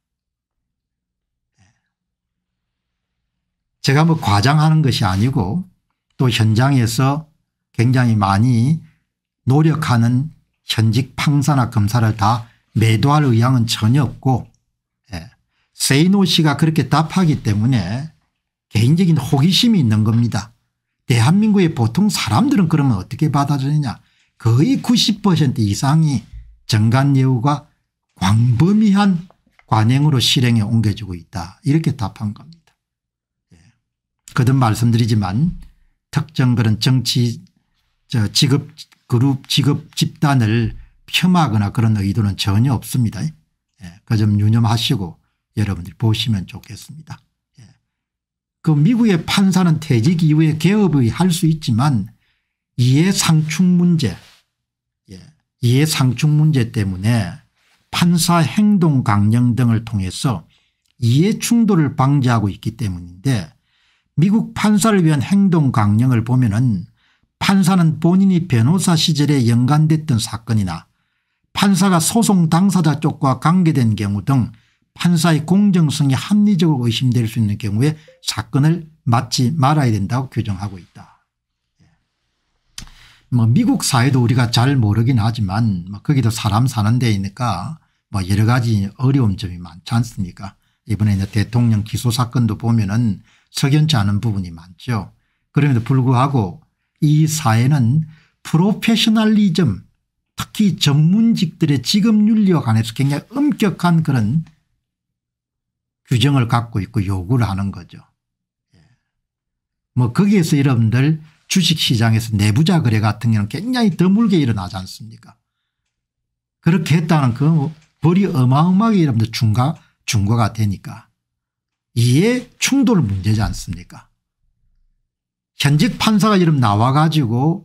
제가 뭐 과장하는 것이 아니고 또 현장에서 굉장히 많이 노력하는 현직 판사나 검사를 다 매도할 의향은 전혀 없고 세이노 씨가 그렇게 답하기 때문에 개인적인 호기심이 있는 겁니다. 대한민국의 보통 사람들은 그러면 어떻게 받아들이냐 거의 90% 이상이 정관예우가 광범위한 관행으로 실행에 옮겨주고 있다 이렇게 답한 겁니다. 예. 거듭 말씀드리지만 특정 그런 정치 저 직업 그룹 직업 집단을 폄하거나 그런 의도는 전혀 없습니다. 예. 그점 유념하시고 여러분들이 보시면 좋겠습니다. 예. 그 미국의 판사는 퇴직 이후에 개업의 할수 있지만 이해상충 문제 예. 이해상충 문제 때문에 판사 행동 강령 등을 통해서 이해 충돌을 방지하고 있기 때문인데 미국 판사를 위한 행동 강령을 보면 은 판사는 본인이 변호사 시절에 연관됐던 사건이나 판사가 소송 당사자 쪽과 관계된 경우 등 판사의 공정성이 합리적으로 의심될 수 있는 경우에 사건을 맞지 말아야 된다고 규정하고 있다. 예. 뭐 미국 사회도 우리가 잘 모르긴 하지만 뭐 거기도 사람 사는 데니까 뭐 여러 가지 어려움 점이 많지 않습니까 이번에 이제 대통령 기소 사건도 보면은 석연치 않은 부분이 많죠. 그럼에도 불구하고 이 사회는 프로페셔널리즘 특히 전문직들의 직업 윤리와 관해서 굉장히 엄격한 그런 규정을 갖고 있고 요구를 하는 거죠. 예. 뭐 거기에서 여러분들 주식시장에서 내부자 거래 같은 경우는 굉장히 드물게 일어나지 않습니까 그렇게 했다는 그 벌이 어마어마하게 여러분들 중과, 중과가 되니까 이에 충돌 문제지 않습니까 현직 판사가 여러분 나와 가지고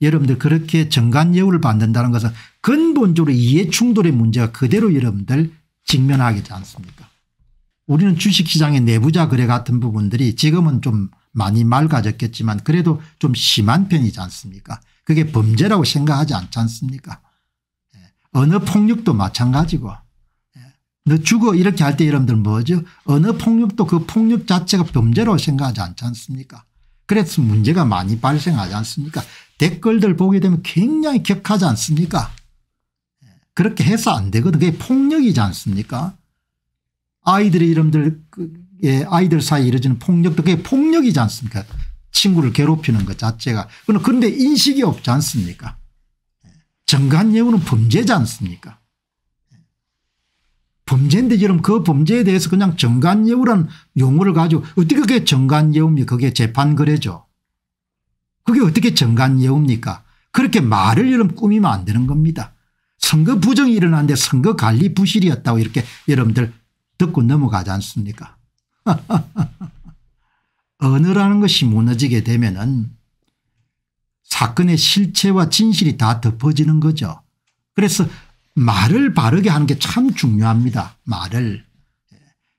여러분들 그렇게 정관 예우를 받는다는 것은 근본적으로 이해 충돌의 문제가 그대로 여러분들 직면하게 되지 않습니까 우리는 주식시장의 내부자 거래 같은 부분들이 지금은 좀 많이 맑아졌겠지만 그래도 좀 심한 편이지 않습니까 그게 범죄라고 생각하지 않지 않습니까 예. 언 폭력도 마찬가지고 예. 너 죽어 이렇게 할 때 여러분들 뭐죠 언어 폭력도 그 폭력 자체가 범죄라고 생각하지 않지 않습니까 그래서 문제가 많이 발생하지 않습니까 댓글들 보게 되면 굉장히 격하지 않습니까 예. 그렇게 해서 안 되거든 그게 폭력이지 않습니까 아이들의 이름들 그, 예, 아이들 사이 에 이루어지는 폭력도 그게 폭력이지 않습니까 친구를 괴롭히는 것 자체가 그런데 인식이 없지 않습니까 정관예우는 범죄지 않습니까 범죄인데 지금 그 범죄에 대해서 그냥 정관예우란 용어를 가지고 어떻게 그게 정관예우입니까 그게 재판거래죠 그게 어떻게 정관예우입니까 그렇게 말을 여러분 꾸미면 안 되는 겁니다 선거 부정이 일어났는데 선거 관리 부실이었다고 이렇게 여러분들 듣고 넘어가지 않습니까 [LAUGHS] 언어라는 것이 무너지게 되면 은 사건의 실체와 진실이 다 덮어지는 거죠. 그래서 말을 바르게 하는 게 참 중요합니다. 말을.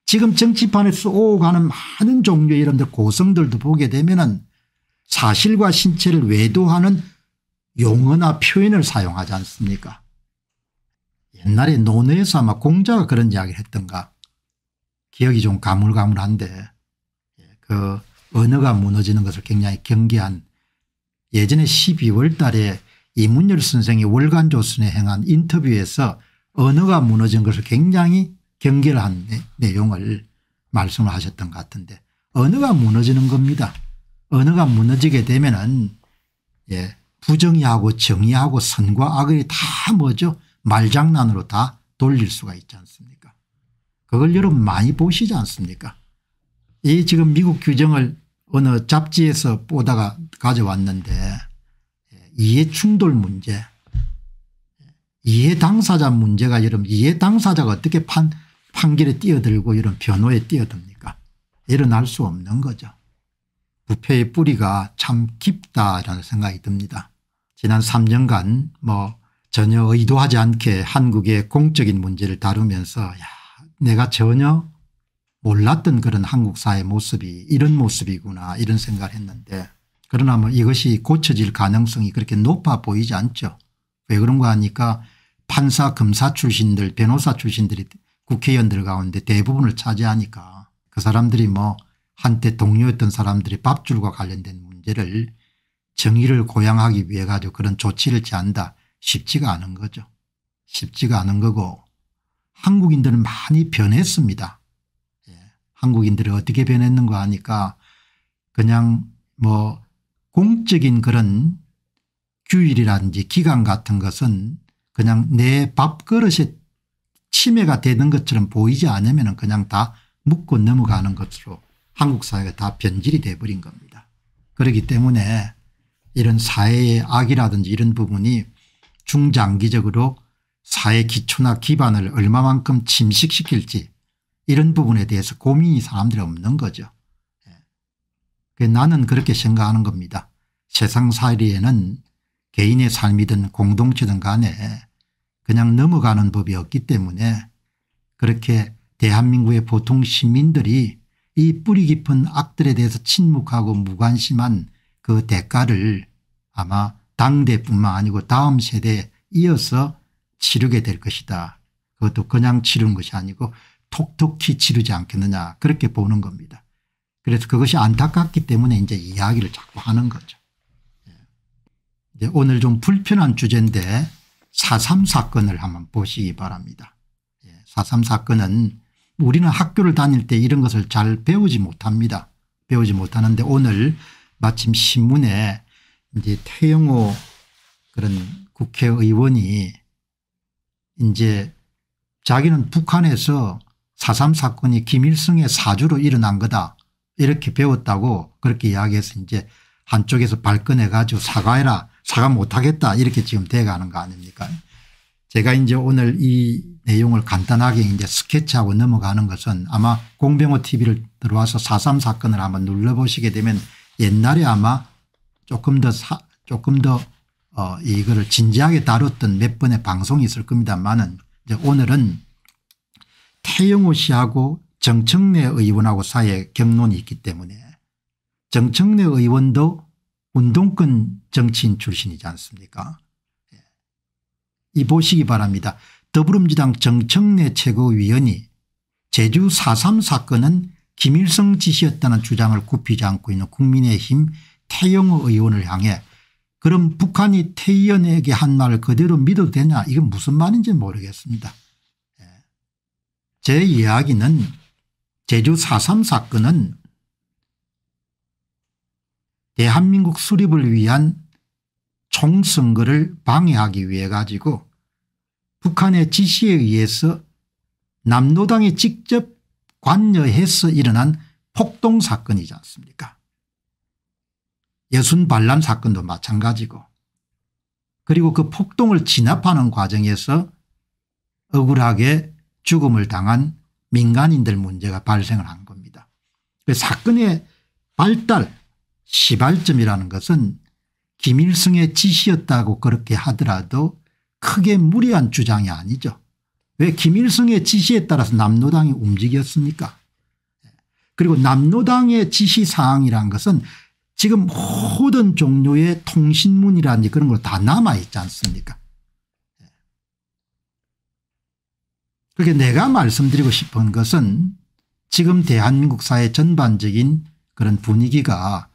지금 정치판에서 오 가는 많은 종류의 이런 고성들도 보게 되면 은 사실과 신체를 외도하는 용어나 표현을 사용하지 않습니까 옛날에 논어에서 아마 공자가 그런 이야기를 했던가 기억이 좀 가물가물한데 예, 그 언어가 무너지는 것을 굉장히 경계한 예전에 12월 달에 이문열 선생이 월간 조선에 행한 인터뷰에서 언어가 무너진 것을 굉장히 경계를 한 내용을 말씀을 하셨던 것 같은데 언어가 무너지는 겁니다. 언어가 무너지게 되면 은 예, 부정의하고 정의하고 선과 악을 다 뭐죠 말장난으로 다 돌릴 수가 있지 않습니까 그걸 여러분 많이 보시지 않습니까 이 지금 미국 규정을 어느 잡지에서 보다가 가져왔는데 예, 이해 충돌 문제 예, 이해 당사자 문제가 여러분 이해 당사자가 어떻게 판, 판결에 뛰어들고 이런 변호에 뛰어듭니까 일어날 수 없는 거죠. 부패의 뿌리가 참 깊다라는 생각이 듭니다. 지난 3년간 뭐 전혀 의도하지 않게 한국의 공적인 문제를 다루면서 야 내가 전혀 몰랐던 그런 한국 사회 모습이 이런 모습이구나 이런 생각을 했는데 그러나 뭐 이것이 고쳐질 가능성이 그렇게 높아 보이지 않죠. 왜 그런가 하니까 판사 검사 출신들 변호사 출신들이 국회의원들 가운데 대부분을 차지하니까 그 사람들이 뭐 한때 동료였던 사람들이 밥줄과 관련된 문제를 정의를 고양하기 위해 가지고 그런 조치를 취한다 쉽지가 않은 거죠. 쉽지가 않은 거고 한국인들은 많이 변했습니다. 예. 한국인들이 어떻게 변했는가 하니까 그냥 뭐 공적인 그런 규율이라든지 기간 같은 것은 그냥 내 밥그릇에 침해가 되는 것처럼 보이지 않으면 그냥 다 묻고 넘어가는 것으로 한국 사회가 다 변질이 돼버린 겁니다. 그렇기 때문에 이런 사회의 악이라든지 이런 부분이 중장기적으로 사회 기초나 기반을 얼마만큼 침식시킬지 이런 부분에 대해서 고민이 사람들이 없는 거죠. 예. 나는 그렇게 생각하는 겁니다. 세상 살이에는 개인의 삶이든 공동체든 간에 그냥 넘어가는 법이 없기 때문에 그렇게 대한민국의 보통 시민들이 이 뿌리 깊은 악들에 대해서 침묵하고 무관심한 그 대가를 아마 당대뿐만 아니고 다음 세대에 이어서 치르게 될 것이다. 그것도 그냥 치른 것이 아니고 톡톡히 치르지 않겠느냐 그렇게 보는 겁니다. 그래서 그것이 안타깝기 때문에 이제 이야기를 자꾸 하는 거죠. 예. 이제 오늘 좀 불편한 주제인데 4.3 사건을 한번 보시기 바랍니다. 4.3 예. 사건은 우리는 학교를 다닐 때 이런 것을 잘 배우지 못합니다. 배우지 못하는데 오늘 마침 신문에 이제 태영호 그런 국회의원이 이제 자기는 북한에서 4.3 사건이 김일성의 사주로 일어난 거다 이렇게 배웠다고 그렇게 이야기해서 이제 한쪽에서 발끈해 가지고 사과해라 사과 못하겠다 이렇게 지금 돼가는 거 아닙니까 제가 이제 오늘 이 내용을 간단하게 이제 스케치하고 넘어가는 것은 아마 공병호 tv를 들어와서 4.3 사건을 한번 눌러보시게 되면 옛날에 아마 조금 더 사, 조금 더 어, 이거를 진지하게 다뤘던 몇 번의 방송이 있을 겁니다만은 오늘은 태영호 씨하고 정청래 의원하고 사이에 경론이 있기 때문에 정청래 의원도 운동권 정치인 출신이지 않습니까 예. 이 보시기 바랍니다. 더불어민주당 정청래 최고위원이 제주 4.3 사건은 김일성 지시였다는 주장을 굽히지 않고 있는 국민의힘 태영호 의원을 향해 그럼 북한이 태연에게 한말을 그대로 믿어도 되냐 이건 무슨 말인지 모르겠습니다. 예. 제 이야기는 제주 4.3 사건은 대한민국 수립을 위한 총선거를 방해하기 위해 가지고 북한의 지시에 의해서 남노당이 직접 관여해서 일어난 폭동 사건이지 않습니까 예순 반란 사건도 마찬가지고 그리고 그 폭동을 진압하는 과정에서 억울하게 죽음을 당한 민간인들 문제가 발생을 한 겁니다. 그 사건의 발달 시발점이라는 것은 김일성의 지시였다고 그렇게 하더라도 크게 무리한 주장이 아니죠. 왜 김일성의 지시에 따라서 남노당이 움직였습니까 그리고 남노당의 지시사항이란 것은 지금 모든 종류의 통신문이라든지 그런 걸 다 남아있지 않습니까 예. 그게 내가 말씀드리고 싶은 것은 지금 대한민국 사회 전반적인 그런 분위기가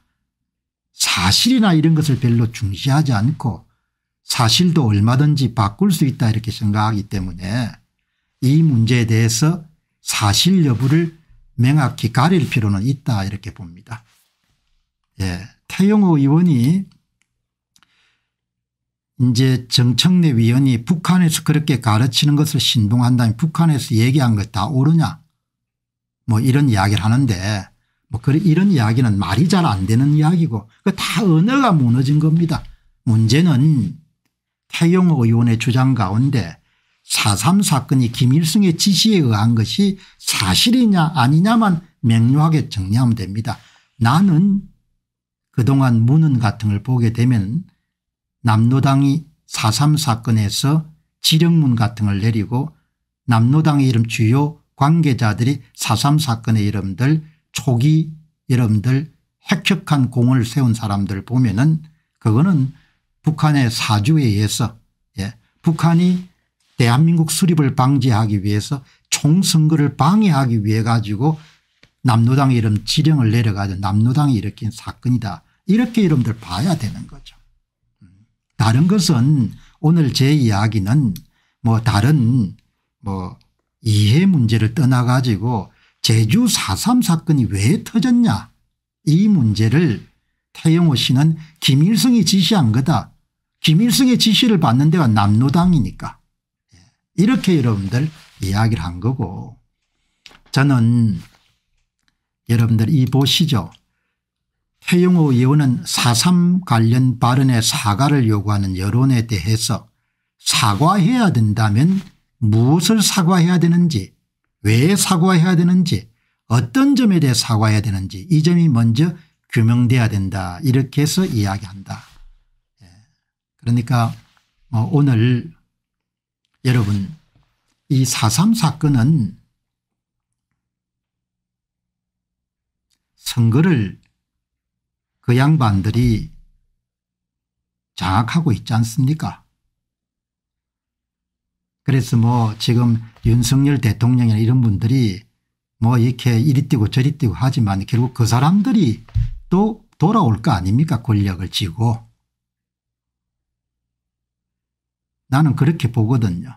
사실이나 이런 것을 별로 중시하지 않고 사실도 얼마든지 바꿀 수 있다 이렇게 생각하기 때문에 이 문제에 대해서 사실 여부를 명확히 가릴 필요는 있다 이렇게 봅니다. 예, 태영호 의원이 이제 정청래 위원이 북한에서 그렇게 가르치는 것을 신봉한다면 북한에서 얘기한 것다 옳으냐 뭐 이런 이야기를 하는데 뭐 그런 이런 이야기는 말이 잘 안 되는 이야기고 그 다 언어가 무너진 겁니다. 문제는 태용호 의원의 주장 가운데 4.3 사건이 김일성의 지시에 의한 것이 사실이냐 아니냐만 명료하게 정리하면 됩니다. 나는 그동안 문헌 같은걸 보게 되면 남노당이 4.3 사건에서 지령문 같은걸 내리고 남노당의 이름 주요 관계자들이 4.3 사건의 이름들 초기 이름들 핵협한 공을 세운 사람들 보면은 그거는 북한의 사주에 의해서 예. 북한이 대한민국 수립을 방지하기 위해서 총선거를 방해하기 위해 가지고 남노당 이름 지령을 내려가지고 남노당이 일으킨 사건이다. 이렇게 여러분들 봐야 되는 거죠. 음. 다른 것은 오늘 제 이야기는 뭐 다른 뭐 이해 문제를 떠나가지고 제주 4.3 사건이 왜 터졌냐 이 문제를 태영호 씨는 김일성이 지시한 거다. 김일성의 지시를 받는 데가 남노당이니까 예. 이렇게 여러분들 이야기를 한 거고 저는 여러분들 이 보시죠. 태영호 의원은 4.3 관련 발언의 사과를 요구하는 여론에 대해서 사과해야 된다면 무엇을 사과해야 되는지 왜 사과해야 되는지 어떤 점에 대해 사과해야 되는지 이 점이 먼저 규명돼야 된다 이렇게 해서 이야기한다. 예. 그러니까 뭐 오늘 여러분 이 4.3 사건은 선거를 그 양반들이 장악하고 있지 않습니까 그래서 뭐 지금 윤석열 대통령이나 이런 분들이 뭐 이렇게 이리 뛰고 저리 뛰고 하지만 결국 그 사람들이 또 돌아올 거 아닙니까 권력을 쥐고 나는 그렇게 보거든요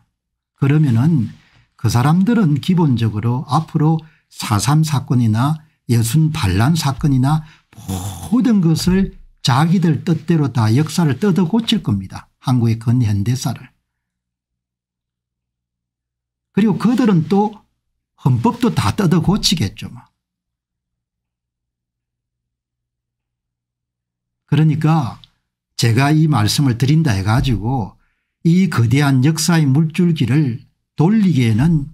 그러면은 그 사람들은 기본적으로 앞으로 4.3 사건이나 예순 반란 사건이나 모든 것을 자기들 뜻대로 다 역사를 뜯어 고칠 겁니다. 한국의 근현대사를. 그리고 그들은 또 헌법도 다 뜯어 고치겠죠. 뭐. 그러니까 제가 이 말씀을 드린다 해가지고 이 거대한 역사의 물줄기를 돌리기에는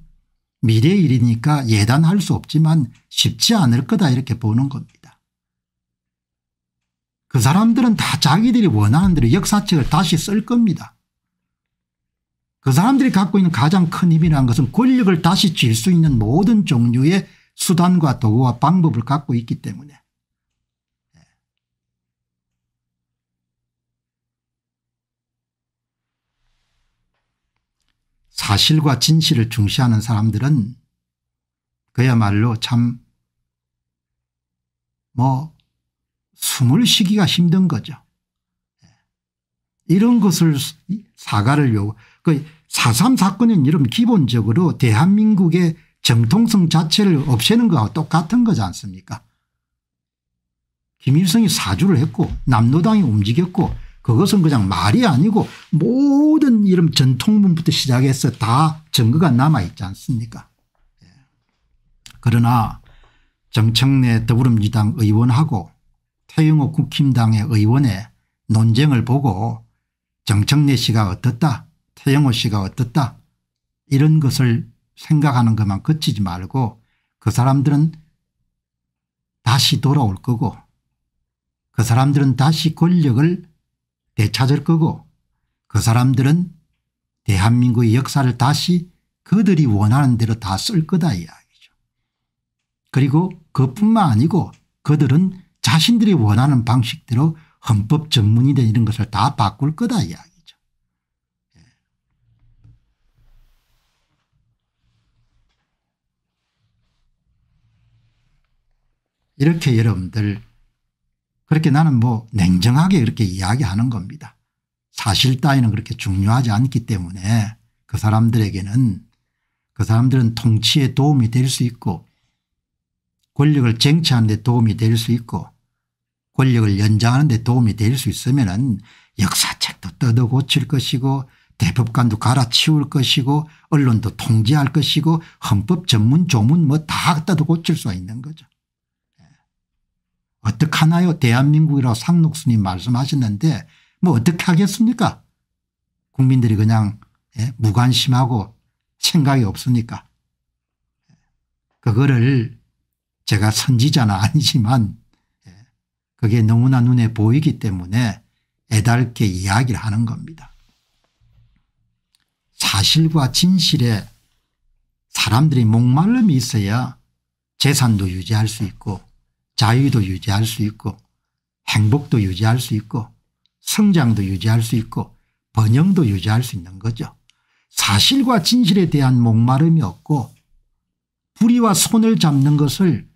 미래 일이니까 예단할 수 없지만 쉽지 않을 거다 이렇게 보는 겁니다. 그 사람들은 다 자기들이 원하는 대로 역사책을 다시 쓸 겁니다. 그 사람들이 갖고 있는 가장 큰 힘이라는 것은 권력을 다시 쥘 수 있는 모든 종류의 수단과 도구와 방법을 갖고 있기 때문에 사실과 진실을 중시하는 사람들은 그야말로 참 뭐 숨을 쉬기가 힘든 거죠. 이런 것을 사과를 요구. 그4.3 사건은 이런 기본적으로 대한민국의 정통성 자체를 없애는 것과 똑같은 거지 않습니까? 김일성이 사주를 했고 남노당이 움직였고 그것은 그냥 말이 아니고 모든 이름 전통문부터 시작해서 다 증거가 남아있지 않습니까 예. 그러나 정청래 더불어민주당 의원하고 태영호 국힘당의 의원의 논쟁을 보고 정청래 씨가 어떻다 태영호 씨가 어떻다 이런 것을 생각하는 것만 그치지 말고 그 사람들은 다시 돌아올 거고 그 사람들은 다시 권력을 되찾을 거고 그 사람들은 대한민국의 역사를 다시 그들이 원하는 대로 다 쓸 거다 이야기죠. 그리고 그뿐만 아니고 그들은 자신들이 원하는 방식대로 헌법 전문이든 이런 것을 다 바꿀 거다 이야기죠. 예. 이렇게 여러분들 그렇게 나는 뭐 냉정하게 이렇게 이야기하는 겁니다. 사실 따위는 그렇게 중요하지 않기 때문에 그 사람들에게는 그 사람들은 통치에 도움이 될 수 있고 권력을 쟁취하는 데 도움이 될 수 있고 권력을 연장하는 데 도움이 될 수 있으면 은 역사책도 뜯어 고칠 것이고 대법관도 갈아치울 것이고 언론도 통제할 것이고 헌법 전문 조문 뭐 다 뜯어 고칠 수가 있는 거죠. 어떡하나요 대한민국이라고 상록수님 말씀하셨는데 뭐 어떻게 하겠습니까 국민들이 그냥 예? 무관심하고 생각이 없으니까 그거를 제가 선지자는 [LAUGHS] 아니지만 예? 그게 너무나 눈에 보이기 때문에 애달게 이야기를 하는 겁니다. 사실과 진실에 사람들이 목말름이 있어야 재산도 유지할 수 있고 자유도 유지할 수 있고 행복도 유지할 수 있고 성장도 유지할 수 있고 번영도 유지할 수 있는 거죠. 사실과 진실에 대한 목마름이 없고 불의와 손을 잡는 것을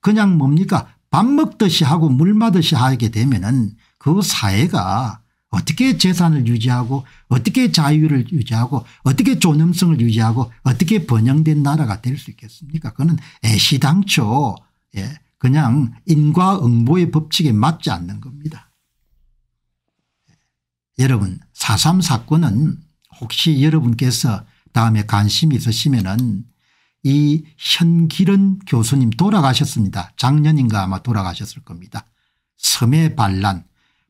그냥 뭡니까 밥 먹듯이 하고 물 마듯이 하게 되면은 그 사회가 어떻게 재산을 유지하고 어떻게 자유를 유지하고 어떻게 존엄성을 유지하고 어떻게 번영된 나라가 될 수 있겠습니까 그는 애시당초 예. 그냥 인과응보의 법칙에 맞지 않는 겁니다. 예. 여러분 4.3 사건은 혹시 여러분께서 다음에 관심이 있으시면 은이 현길은 교수님 돌아가셨습니다. 작년인가 아마 돌아가셨을 겁니다. 섬의 반란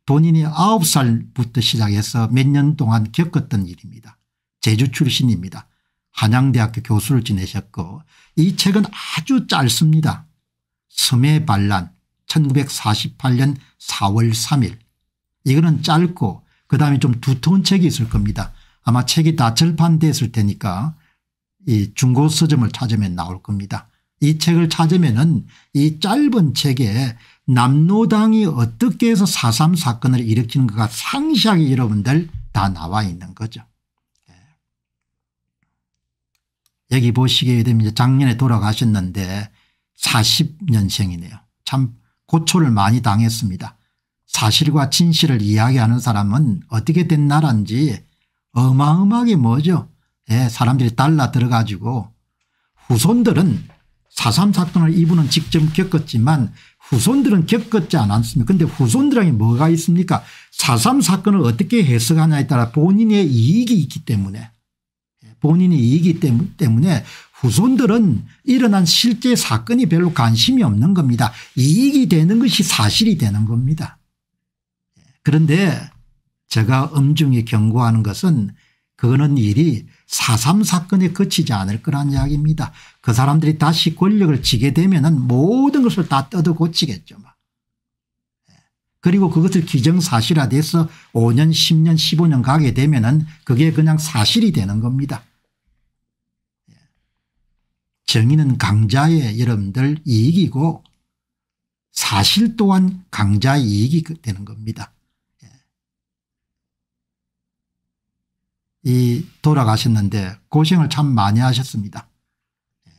본인이 9살부터 시작해서 몇 년 동안 겪었던 일입니다. 제주 출신입니다. 한양대학교 교수를 지내셨고 이 책은 아주 짧습니다. 섬의 반란 1948년 4월 3일 이거는 짧고 그다음에 좀 두터운 책이 있을 겁니다. 아마 책이 다 절판됐을 테니까 이 중고 서점을 찾으면 나올 겁니다. 이 책을 찾으면 은이 짧은 책에 남노당이 어떻게 해서 4.3 사건을 일으키는가 상시하게 여러분들 다 나와 있는 거죠. 예. 여기 보시게 되면 작년에 돌아가셨는데 40년생이네요. 참 고초를 많이 당했습니다. 사실과 진실을 이야기하는 사람은 어떻게 된 나라인지 어마어마하게 뭐죠. 예, 사람들이 달라 들어가지고 후손들은 4.3 사건을 이분은 직접 겪었지만 후손들은 겪었지 않았습니다. 그런데 후손들에게 뭐가 있습니까 4.3 사건을 어떻게 해석하냐에 따라 본인의 이익이 있기 때문에 예, 본인의 이익이 때문에 후손들은 일어난 실제 사건이 별로 관심이 없는 겁니다. 이익이 되는 것이 사실이 되는 겁니다. 그런데 제가 엄중히 경고하는 것은 그거는 일이 4.3 사건에 그치지 않을 거란 이야기입니다. 그 사람들이 다시 권력을 쥐게 되면 모든 것을 다 뜯어 고치겠죠. 그리고 그것을 기정사실화돼서 5년 10년 15년 가게 되면 그게 그냥 사실이 되는 겁니다. 정의는 강자의 여러분들 이익이고 사실 또한 강자 의 이익이 되는 겁니다. 예. 이 돌아가셨는데 고생을 참 많이 하셨습니다. 예.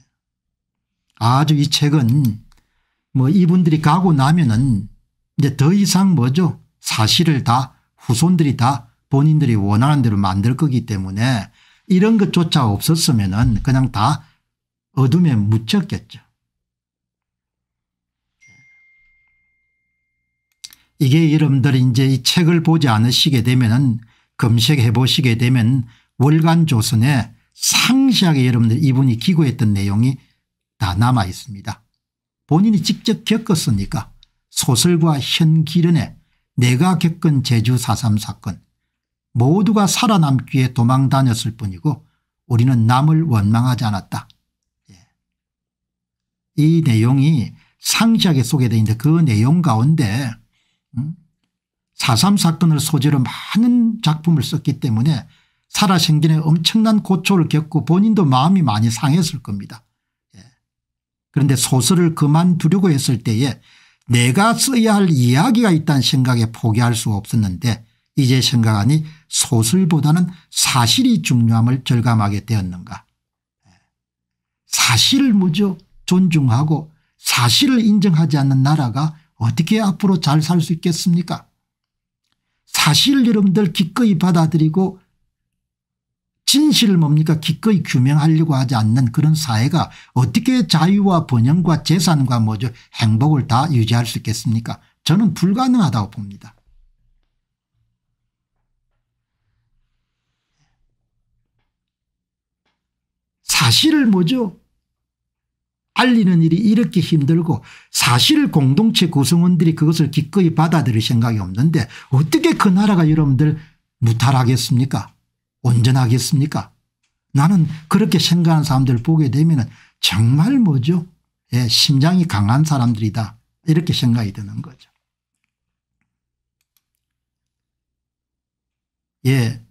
아주 이 책은 뭐 이분들이 가고 나면은 이제 더 이상 뭐죠 사실을 다 후손들이 다 본인들이 원하는 대로 만들 거기 때문에 이런 것조차 없었으면은 그냥 다 어둠에 묻혔겠죠. 이게 여러분들이 제이 책을 보지 않으시게 되면은 검색해 보시게 되면 월간 조선에 상세하게 여러분들 이분이 기고했던 내용이 다 남아 있습니다. 본인이 직접 겪었으니까 소설과 현기련에 내가 겪은 제주 4.3 사건 모두가 살아남기 위해 도망 다녔을 뿐이고 우리는 남을 원망하지 않았다. 이 내용이 상시하게 소개되어 있는데 그 내용 가운데 4.3 음, 사건을 소재로 많은 작품을 썼기 때문에 살아생전에 엄청난 고초를 겪고 본인도 마음이 많이 상했을 겁니다. 예. 그런데 소설을 그만두려고 했을 때에 내가 써야 할 이야기가 있다는 생각에 포기할 수 없었는데 이제 생각하니 소설보다는 사실이 중요함을 절감하게 되었는가. 예. 사실 을 뭐죠? 존중하고 사실을 인정하지 않는 나라가 어떻게 앞으로 잘 살 수 있겠습니까 사실 여러분들 기꺼이 받아들이고 진실을 뭡니까 기꺼이 규명하려고 하지 않는 그런 사회가 어떻게 자유와 번영과 재산과 뭐죠 행복을 다 유지할 수 있겠습니까 저는 불가능하다고 봅니다. 사실을 뭐죠 알리는 일이 이렇게 힘들고 사실 공동체 구성원들이 그것을 기꺼이 받아들일 생각이 없는데 어떻게 그 나라가 여러분들 무탈하겠습니까 온전하겠습니까 나는 그렇게 생각하는 사람들을 보게 되면 정말 뭐죠 예, 심장이 강한 사람들이다 이렇게 생각이 드는 거죠 예,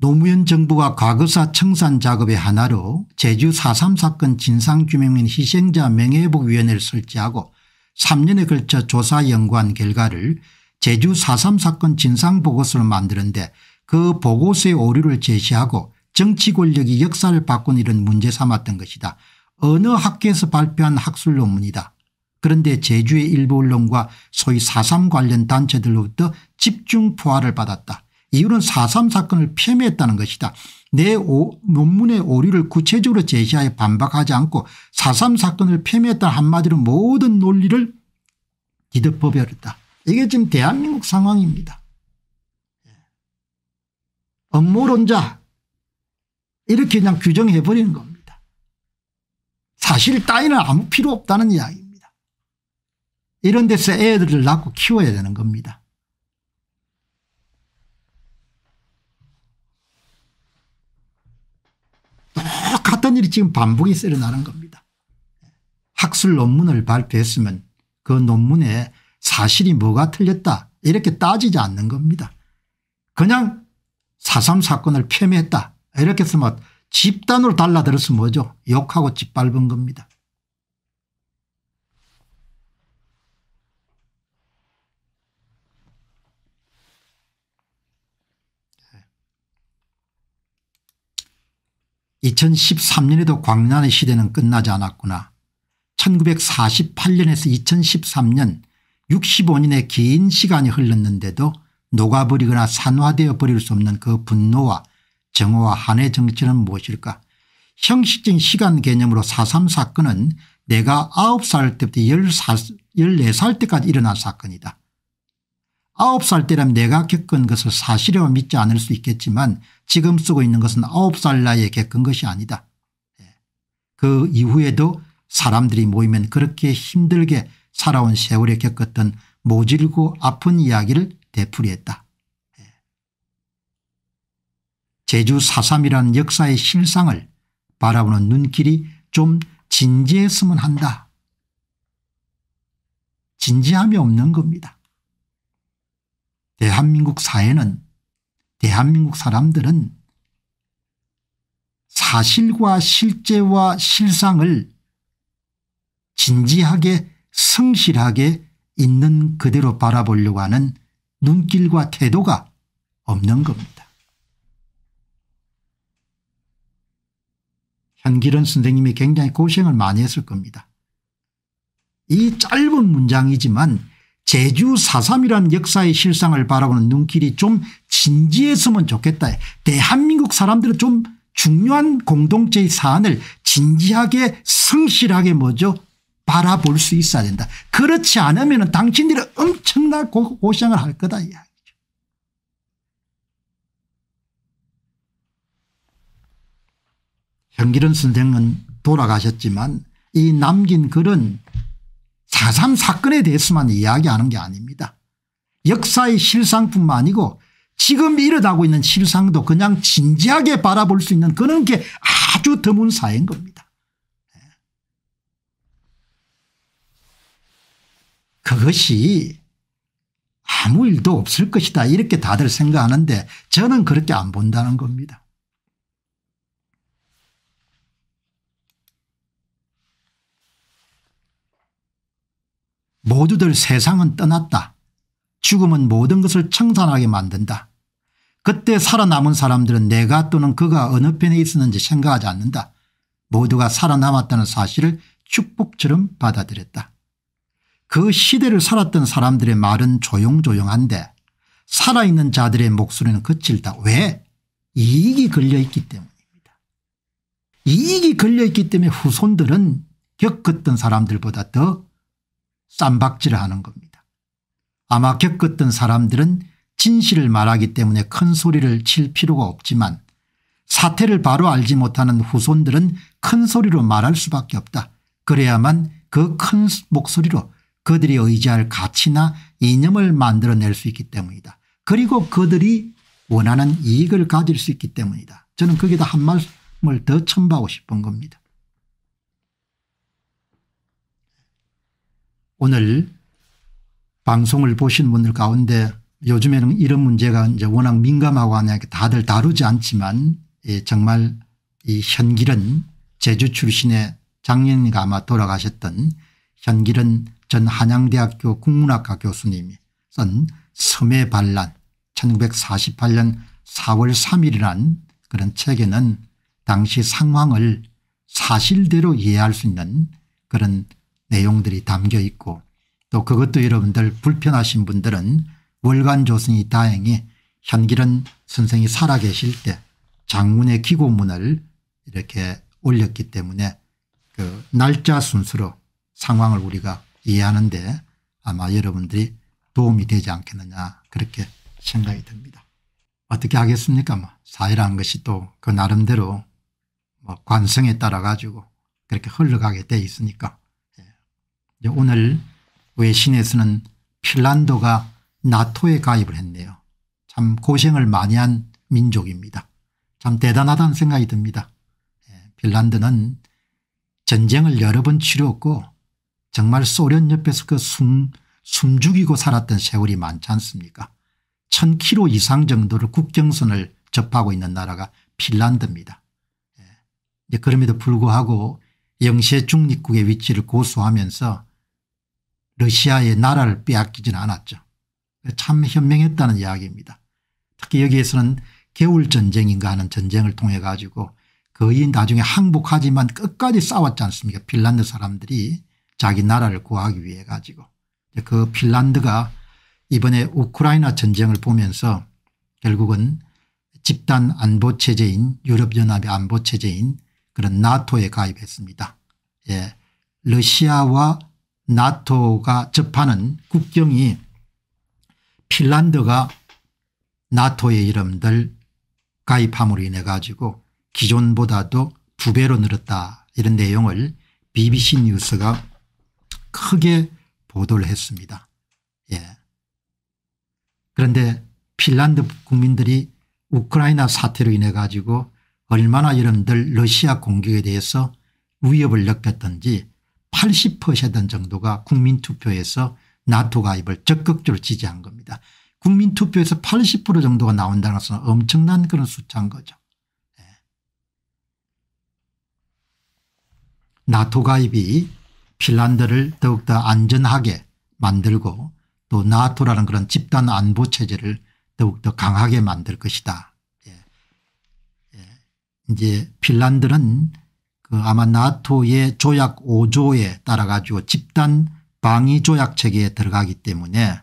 노무현 정부가 과거사 청산 작업의 하나로 제주 4.3 사건 진상규명인 희생자 명예회복위원회를 설치하고 3년에 걸쳐 조사 연구한 결과를 제주 4.3 사건 진상보고서를 만드는데 그 보고서의 오류를 제시하고 정치 권력이 역사를 바꾼 이런 문제 삼았던 것이다. 어느 학계에서 발표한 학술 논문이다. 그런데 제주의 일부 언론과 소위 4.3 관련 단체들로부터 집중 포화를 받았다. 이유는 4.3 사건을 폄훼했다는 것이다. 내 오, 논문의 오류를 구체적으로 제시하여 반박하지 않고 4.3 사건을 폄훼했다 한마디로 모든 논리를 뒤덮어버렸다. 이게 지금 대한민국 상황입니다. 업무론자 예. 이렇게 그냥 규정해버리는 겁니다. 사실 따위는 아무 필요 없다는 이야기입니다. 이런 데서 애들을 낳고 키워야 되는 겁니다. 똑같은 일이 지금 반복이 일어나는 겁니다. 학술 논문을 발표했으면 그 논문에 사실이 뭐가 틀렸다 이렇게 따지지 않는 겁니다. 그냥 사삼 사건을 폄훼했다 이렇게 해서 뭐 집단으로 달라들어서 뭐죠 욕하고 짓밟은 겁니다. 2013년에도 광란의 시대는 끝나지 않았구나. 1948년에서 2013년 65년의 긴 시간이 흘렀는데도 녹아버리거나 산화되어 버릴 수 없는 그 분노와 정오와 한의 정치는 무엇일까 형식적인 시간 개념으로 4.3 사건은 내가 9살 때부터 14살 때까지 일어난 사건이다. 아홉 살 때라면 내가 겪은 것을 사실이라고 믿지 않을 수 있겠지만 지금 쓰고 있는 것은 아홉 살 나이에 겪은 것이 아니다. 예. 그 이후에도 사람들이 모이면 그렇게 힘들게 살아온 세월에 겪었던 모질고 아픈 이야기를 되풀이했다. 예. 제주 4.3이라는 역사의 실상을 바라보는 눈길이 좀 진지했으면 한다. 진지함이 없는 겁니다. 대한민국 사회는 대한민국 사람들은 사실과 실제와 실상을 진지하게 성실하게 있는 그대로 바라보려고 하는 눈길과 태도가 없는 겁니다. 현기런 선생님이 굉장히 고생을 많이 했을 겁니다. 이 짧은 문장이지만 제주 4.3이라는 역사의 실상을 바라보는 눈길이 좀 진지했으면 좋겠다. 대한민국 사람들은 좀 중요한 공동체의 사안을 진지하게 성실하게 뭐죠 바라볼 수 있어야 된다. 그렇지 않으면 당신들이 엄청난 고, 생을할 거다 현기른 선생은 돌아가셨지만 이 남긴 글은 4.3 사건에 대해서만 이야기하는 게 아닙니다. 역사의 실상뿐만 아니고 지금 이러다고 있는 실상도 그냥 진지하게 바라볼 수 있는 그런 게 아주 드문 사회인 겁니다. 예. 그것이 아무 일도 없을 것이다 이렇게 다들 생각하는데 저는 그렇게 안 본다는 겁니다. 모두들 세상은 떠났다. 죽음은 모든 것을 청산하게 만든다. 그때 살아남은 사람들은 내가 또는 그가 어느 편에 있었는지 생각하지 않는다. 모두가 살아남았다는 사실을 축복처럼 받아들였다. 그 시대를 살았던 사람들의 말은 조용조용한데 살아있는 자들의 목소리는 거칠다. 왜? 이익이 걸려있기 때문입니다. 이익이 걸려있기 때문에 후손들은 겪었던 사람들보다 더 쌈박질을 하는 겁니다. 아마 겪었던 사람들은 진실을 말하기 때문에 큰 소리를 칠 필요가 없지만 사태를 바로 알지 못하는 후손들은 큰 소리로 말할 수밖에 없다. 그래야만 그 큰 목소리로 그들이 의지할 가치나 이념을 만들어낼 수 있기 때문이다. 그리고 그들이 원하는 이익을 가질 수 있기 때문이다. 저는 거기다 한 말씀을 더 첨부하고 싶은 겁니다. 오늘 방송을 보신 분들 가운데 요즘에는 이런 문제가 이제 워낙 민감하고 하니까 다들 다루지 않지만 예, 정말 이 현길은 제주 출신의 작년인가 아마 돌아가셨던 현길은 전 한양대학교 국문학과 교수님이 쓴 섬의 반란 1948년 4월 3일이란 그런 책에는 당시 상황을 사실대로 이해할 수 있는 그런 내용들이 담겨 있고 또 그것도 여러분들 불편하신 분들은 월간 조선이 다행히 현길은 선생이 살아계실 때 장문의 기고문을 이렇게 올렸기 때문에 그 날짜 순서로 상황을 우리가 이해하는데 아마 여러분들이 도움이 되지 않겠느냐 그렇게 생각이 듭니다. 어떻게 하겠습니까 뭐 사회라는 것이 또 그 나름대로 뭐 관성에 따라 가지고 그렇게 흘러가게 돼 있으니까 오늘 외신에서는 핀란드가 나토에 가입을 했네요. 참 고생을 많이 한 민족입니다. 참 대단하다는 생각이 듭니다. 예, 핀란드는 전쟁을 여러 번 치렀고 정말 소련 옆에서 그 숨, 숨죽이고 살았던 세월이 많지 않습니까 1000km 이상 정도를 국경선을 접하고 있는 나라가 핀란드입니다. 예, 그럼에도 불구하고 영세 중립국의 위치를 고수하면서 러시아의 나라를 빼앗기지는 않았죠. 참 현명했다는 이야기입니다. 특히 여기에서는 겨울전쟁인가 하는 전쟁을 통해 가지고 거의 나중에 항복하지만 끝까지 싸웠지 않습니까 핀란드 사람들이 자기 나라를 구하기 위해 가지고 그 핀란드가 이번에 우크라이나 전쟁을 보면서 결국은 집단 안보체제인 유럽연합의 안보체제인 그런 나토에 가입했습니다. 예. 러시아와 나토가 접하는 국경이 핀란드가 나토의 이름들 가입함으로 인해 가지고 기존보다도 두 배로 늘었다 이런 내용을 BBC 뉴스가 크게 보도를 했습니다. 예. 그런데 핀란드 국민들이 우크라이나 사태로 인해 가지고 얼마나 이런들 러시아 공격에 대해서 위협을 느꼈던지 80% 정도가 국민투표에서 나토 가입을 적극적으로 지지한 겁니다. 국민투표에서 80% 정도가 나온다는 것은 엄청난 그런 숫자인 거죠. 네. 예. 나토 가입이 핀란드를 더욱더 안전하게 만들고 또 나토라는 그런 집단 안보 체제를 더욱더 강하게 만들 것이다. 예. 예. 이제 핀란드는 그 아마 나토의 조약 5조에 따라 가지고 집단 방위 조약 체계에 들어가기 때문에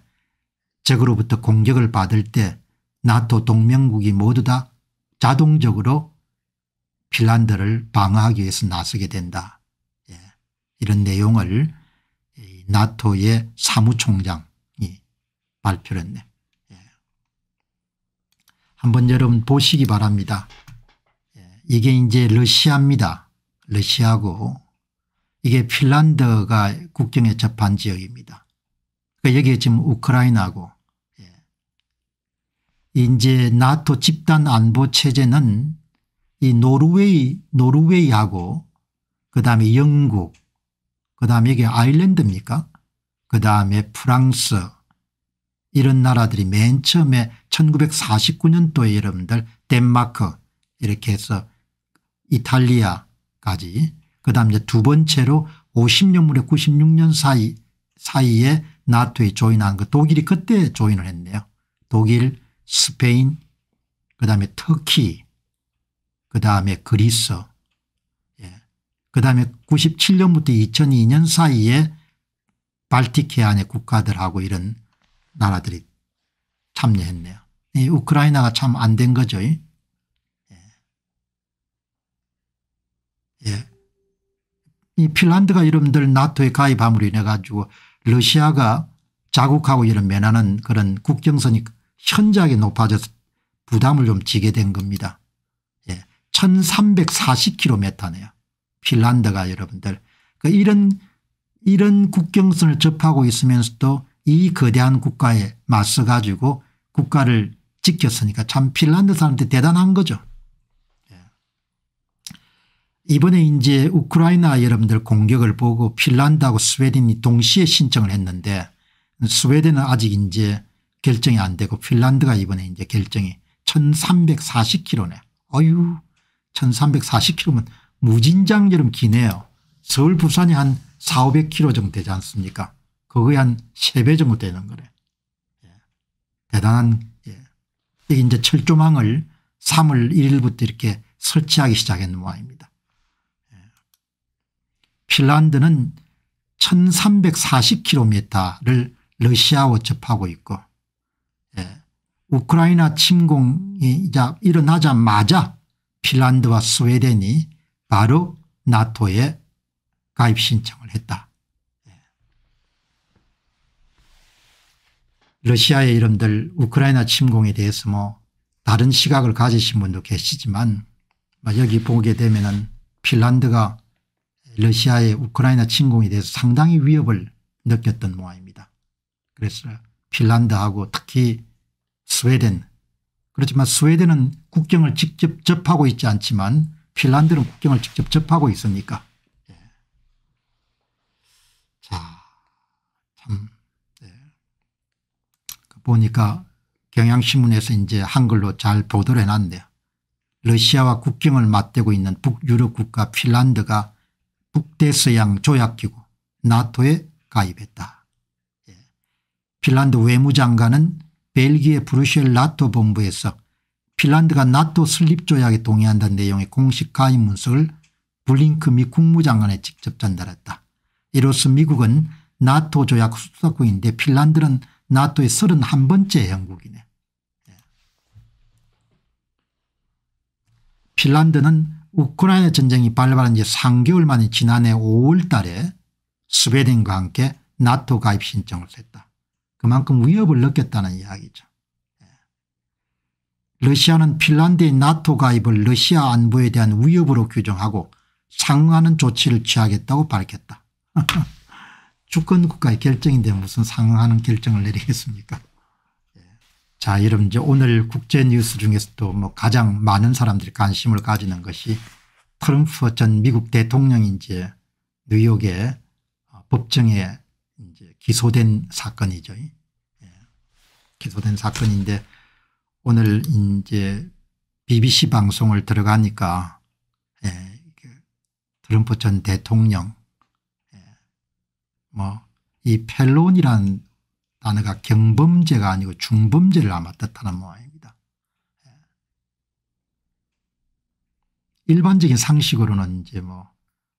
적으로부터 공격을 받을 때 나토 동맹국이 모두 다 자동적으로 핀란드를 방어하기 위해서 나서게 된다. 예. 이런 내용을 나토의 사무총장이 발표를 했네. 예. 한번 여러분 보시기 바랍니다. 예. 이게 이제 러시아입니다. 러시아고 이게 핀란드가 국경에 접한 지역입니다. 그러니까 여기 지금 우크라이나고 예. 이제 나토 집단 안보 체제는 이 노르웨이 노르웨이하고 그다음에 영국 그다음에 이게 아일랜드입니까? 그다음에 프랑스 이런 나라들이 맨 처음에 1949년도에 여러분들 덴마크 이렇게 해서 이탈리아 까지 그다음 이제 두 번째로 50년물에 96년 사이 사이에 나토에 조인한 그 독일이 그때 조인을 했네요. 독일, 스페인, 그다음에 터키, 그다음에 그리스, 예. 그다음에 97년부터 2002년 사이에 발틱 해안의 국가들하고 이런 나라들이 참여했네요. 이 우크라이나가 참 안 된 거죠. 이. 예. 이 핀란드가 여러분들 나토에 가입함으로 인해 가지고 러시아가 자국하고 이런 면하는 그런 국경선이 현저하게 높아져서 부담을 좀 지게 된 겁니다. 예. 1340km네요. 핀란드가 여러분들. 그 이런 이런 국경선을 접하고 있으면서도 이 거대한 국가에 맞서 가지고 국가를 지켰으니까 참 핀란드 사람들 대단한 거죠. 이번에 이제 우크라이나 여러분들 공격을 보고 핀란드하고 스웨덴이 동시에 신청을 했는데 스웨덴은 아직 이제 결정이 안 되고 핀란드가 이번에 이제 결정이 1340km네. 어유 1340km면 무진장 여름 기네요. 서울 부산이 한 4,500km 정도 되지 않습니까 그거에 한 3배 정도 되는 거래. 예. 대단한 예. 이게 이제 철조망을 3월 1일부터 이렇게 설치하기 시작했는 모양입니다. 핀란드는 1340km를 러시아와 접하고 있고 예. 우크라이나 침공이 일어나자마자 핀란드와 스웨덴이 바로 나토에 가입 신청을 했다. 예. 러시아의 이름들 우크라이나 침공에 대해서 뭐 다른 시각을 가지신 분도 계시지만 뭐 여기 보게 되면 은 핀란드가 러시아의 우크라이나 침공에 대해서 상당히 위협을 느꼈던 모양입니다. 그래서 핀란드하고 특히 스웨덴 그렇지만 스웨덴은 국경을 직접 접하고 있지 않지만 핀란드는 국경을 직접 접하고 있으니까 예. 예. 그 보니까 경향신문에서 이제 한글로 잘 보도를 해놨네요. 러시아와 국경을 맞대고 있는 북유럽 국가 핀란드가 북대서양 조약기구 나토에 가입했다. 예. 핀란드 외무장관은 벨기에 브루셀 나토 본부에서 핀란드가 나토 설립조약에 동의한다는 내용의 공식 가입 문서를 블링크 미 국무장관에 직접 전달했다. 이로써 미국은 나토 조약 수사국인데 핀란드는 나토의 31번째 영국이네. 예. 핀란드는 우크라이나 전쟁이 발발한 지 3개월 만인 지난해 5월 달에 스웨덴과 함께 나토 가입 신청을 했다. 그만큼 위협을 느꼈다는 이야기죠. 예. 러시아는 핀란드의 나토 가입을 러시아 안보에 대한 위협으로 규정하고 상응하는 조치를 취하겠다고 밝혔다. [LAUGHS] 주권국가의 결정인데 무슨 상응하는 결정을 내리겠습니까 자, 여러분 이제 오늘 국제 뉴스 중에서도 뭐 가장 많은 사람들이 관심을 가지는 것이 트럼프 전 미국 대통령이 이제 뉴욕의 어, 법정에 이제 기소된 사건이죠. 예. 기소된 사건인데 오늘 이제 BBC 방송을 들어가니까 예. 트럼프 전 대통령 예. 뭐이 펠론이란 단어가 아, 경범죄가 아니고 중범죄를 아마 뜻하는 모양입니다. 예. 일반적인 상식으로는 이제 뭐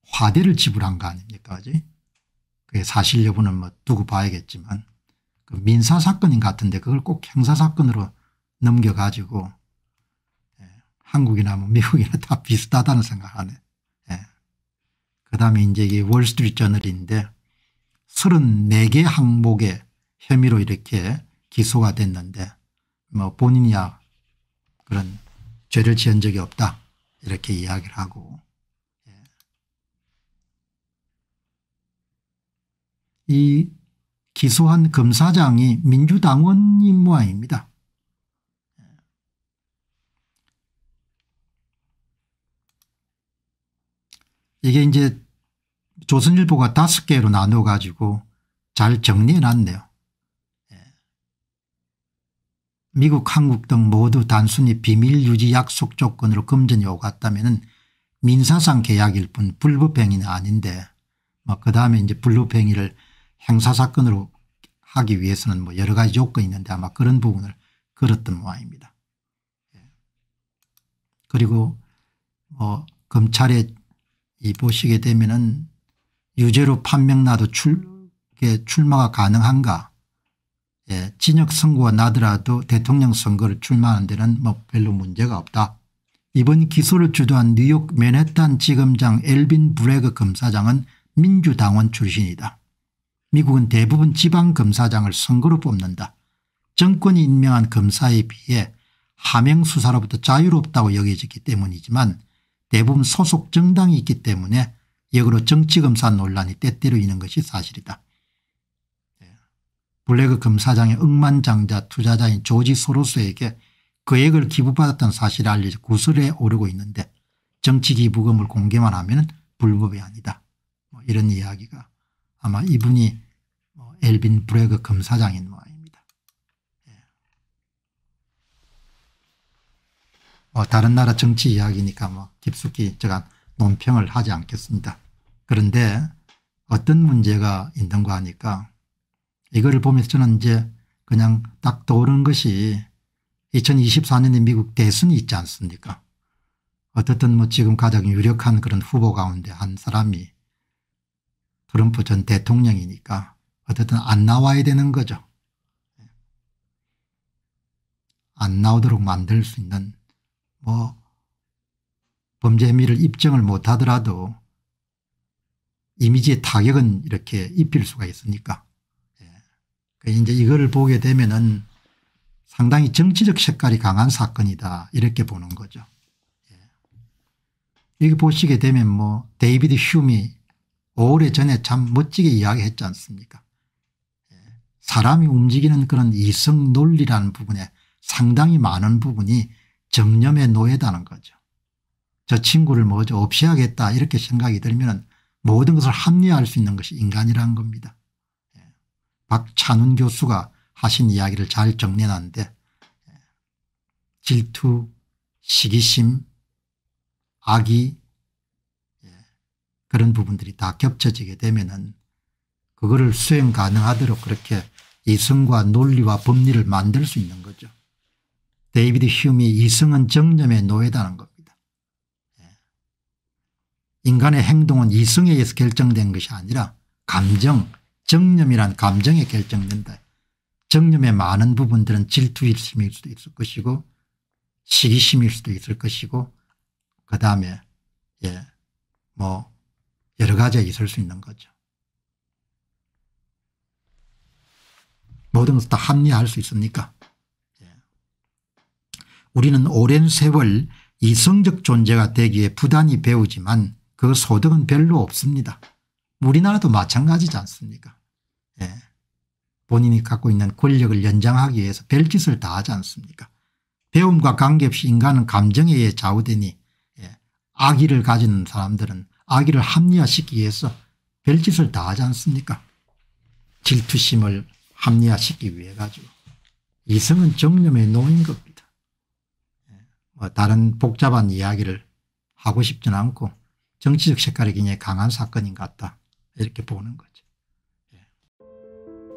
화대를 지불한 거 아닙니까? 그지? 그게 사실 여부는 뭐 두고 봐야겠지만 그 민사사건인 같은데 그걸 꼭 형사사건으로 넘겨가지고 예, 한국이나 뭐 미국이나 다 비슷하다는 생각하네. 예. 그 다음에 이제 이게 월스트리트 저널인데 34개 항목에 혐의로 이렇게 기소가 됐는데 뭐 본인이야 그런 죄를 지은 적이 없다 이렇게 이야기를 하고 예. 이 기소한 검사장이 민주당원 인무 아입니다 예. 이게 이제 조선일보가 다섯 개로 나눠 가지고 잘 정리해 놨네요. 미국 한국 등 모두 단순히 비밀 유지 약속 조건으로 금전이 오갔다면 민사상 계약일 뿐 불법행위는 아닌데 뭐그 다음에 이제 불법행위를 행사사건으로 하기 위해서는 뭐 여러 가지 조건이 있는데 아마 그런 부분을 걸었던 모양입니다. 예. 그리고 뭐 검찰에 이 보시게 되면 유죄로 판명나도 출, 출마가 가능한가 예, 진역 선거가 나더라도 대통령 선거를 출마하는 데는 뭐 별로 문제가 없다. 이번 기소를 주도한 뉴욕 맨해튼 지검장 엘빈 브레그 검사장은 민주당원 출신이다. 미국은 대부분 지방검사장을 선거로 뽑는다. 정권이 임명한 검사에 비해 하명수사로부터 자유롭다고 여겨지기 때문이지만 대부분 소속 정당이 있기 때문에 역으로 정치검사 논란이 때때로 있는 것이 사실이다. 블랙 그 검사장의 억만장자 투자자인 조지 소로스에게 거액을 그 기부받았던 사실을 알려 구설에 오르고 있는데 정치 기부금을 공개만 하면 불법이 아니다. 뭐 이런 이야기가 아마 이분이 뭐 엘빈 브레그 검사장인 모양입니다. 예. 뭐 다른 나라 정치 이야기니까 뭐 깊숙이 제가 논평을 하지 않겠습니다. 그런데 어떤 문제가 있는가 하니까 이거를 보면서 저는 이제 그냥 딱 떠오르는 것이 2024년에 미국 대선이 있지 않습니까 어떻든 뭐 지금 가장 유력한 그런 후보 가운데 한 사람이 트럼프 전 대통령이니까 어쨌든 안 나와야 되는 거죠. 안 나오도록 만들 수 있는 뭐 범죄 혐의를 입증을 못하더라도 이미지의 타격은 이렇게 입힐 수가 있으니까 이제 이거를 보게 되면은 상당히 정치적 색깔이 강한 사건이다 이렇게 보는 거죠. 여기 예. 보시게 되면 뭐 데이비드 휴미 오래전에 참 멋지게 이야기했지 않습니까 예. 사람이 움직이는 그런 이성 논리라는 부분에 상당히 많은 부분이 정념의 노예다는 거죠. 저 친구를 먼 뭐 없애야겠다 이렇게 생각이 들면 모든 것을 합리화할 수 있는 것이 인간이라는 겁니다. 박찬훈 교수가 하신 이야기를 잘 정리해놨는데 질투, 시기심, 악의 예, 그런 부분들이 다 겹쳐지게 되면은 그거를 수행 가능하도록 그렇게 이성과 논리와 법리를 만들 수 있는 거죠. 데이비드 휴미 이성은 정념의 노예다는 겁니다. 예. 인간의 행동은 이성에 의해서 결정된 것이 아니라 감정, 정념이란 감정에 결정된다. 정념의 많은 부분들은 질투심일 수도 있을 것이고 시기심일 수도 있을 것이고 그다음에 예뭐 여러 가지가 있을 수 있는 거죠. 모든 것을 다 합리화할 수 있습니까? 예. 우리는 오랜 세월 이성적 존재가 되기에 부단히 배우지만 그 소득은 별로 없습니다. 우리나라도 마찬가지지 않습니까? 예. 본인이 갖고 있는 권력을 연장하기 위해서 별짓을 다 하지 않습니까 배움과 관계없이 인간은 감정에 의해 좌우되니 예. 악의를 가진 사람들은 악의를 합리화시키기 위해서 별짓을 다 하지 않습니까 질투심을 합리화시키기 위해 가지고 이성은 정념에 놓인 겁니다. 예. 뭐 다른 복잡한 이야기를 하고 싶지는 않고 정치적 색깔이 굉장히 강한 사건인 것 같다 이렇게 보는 거예요.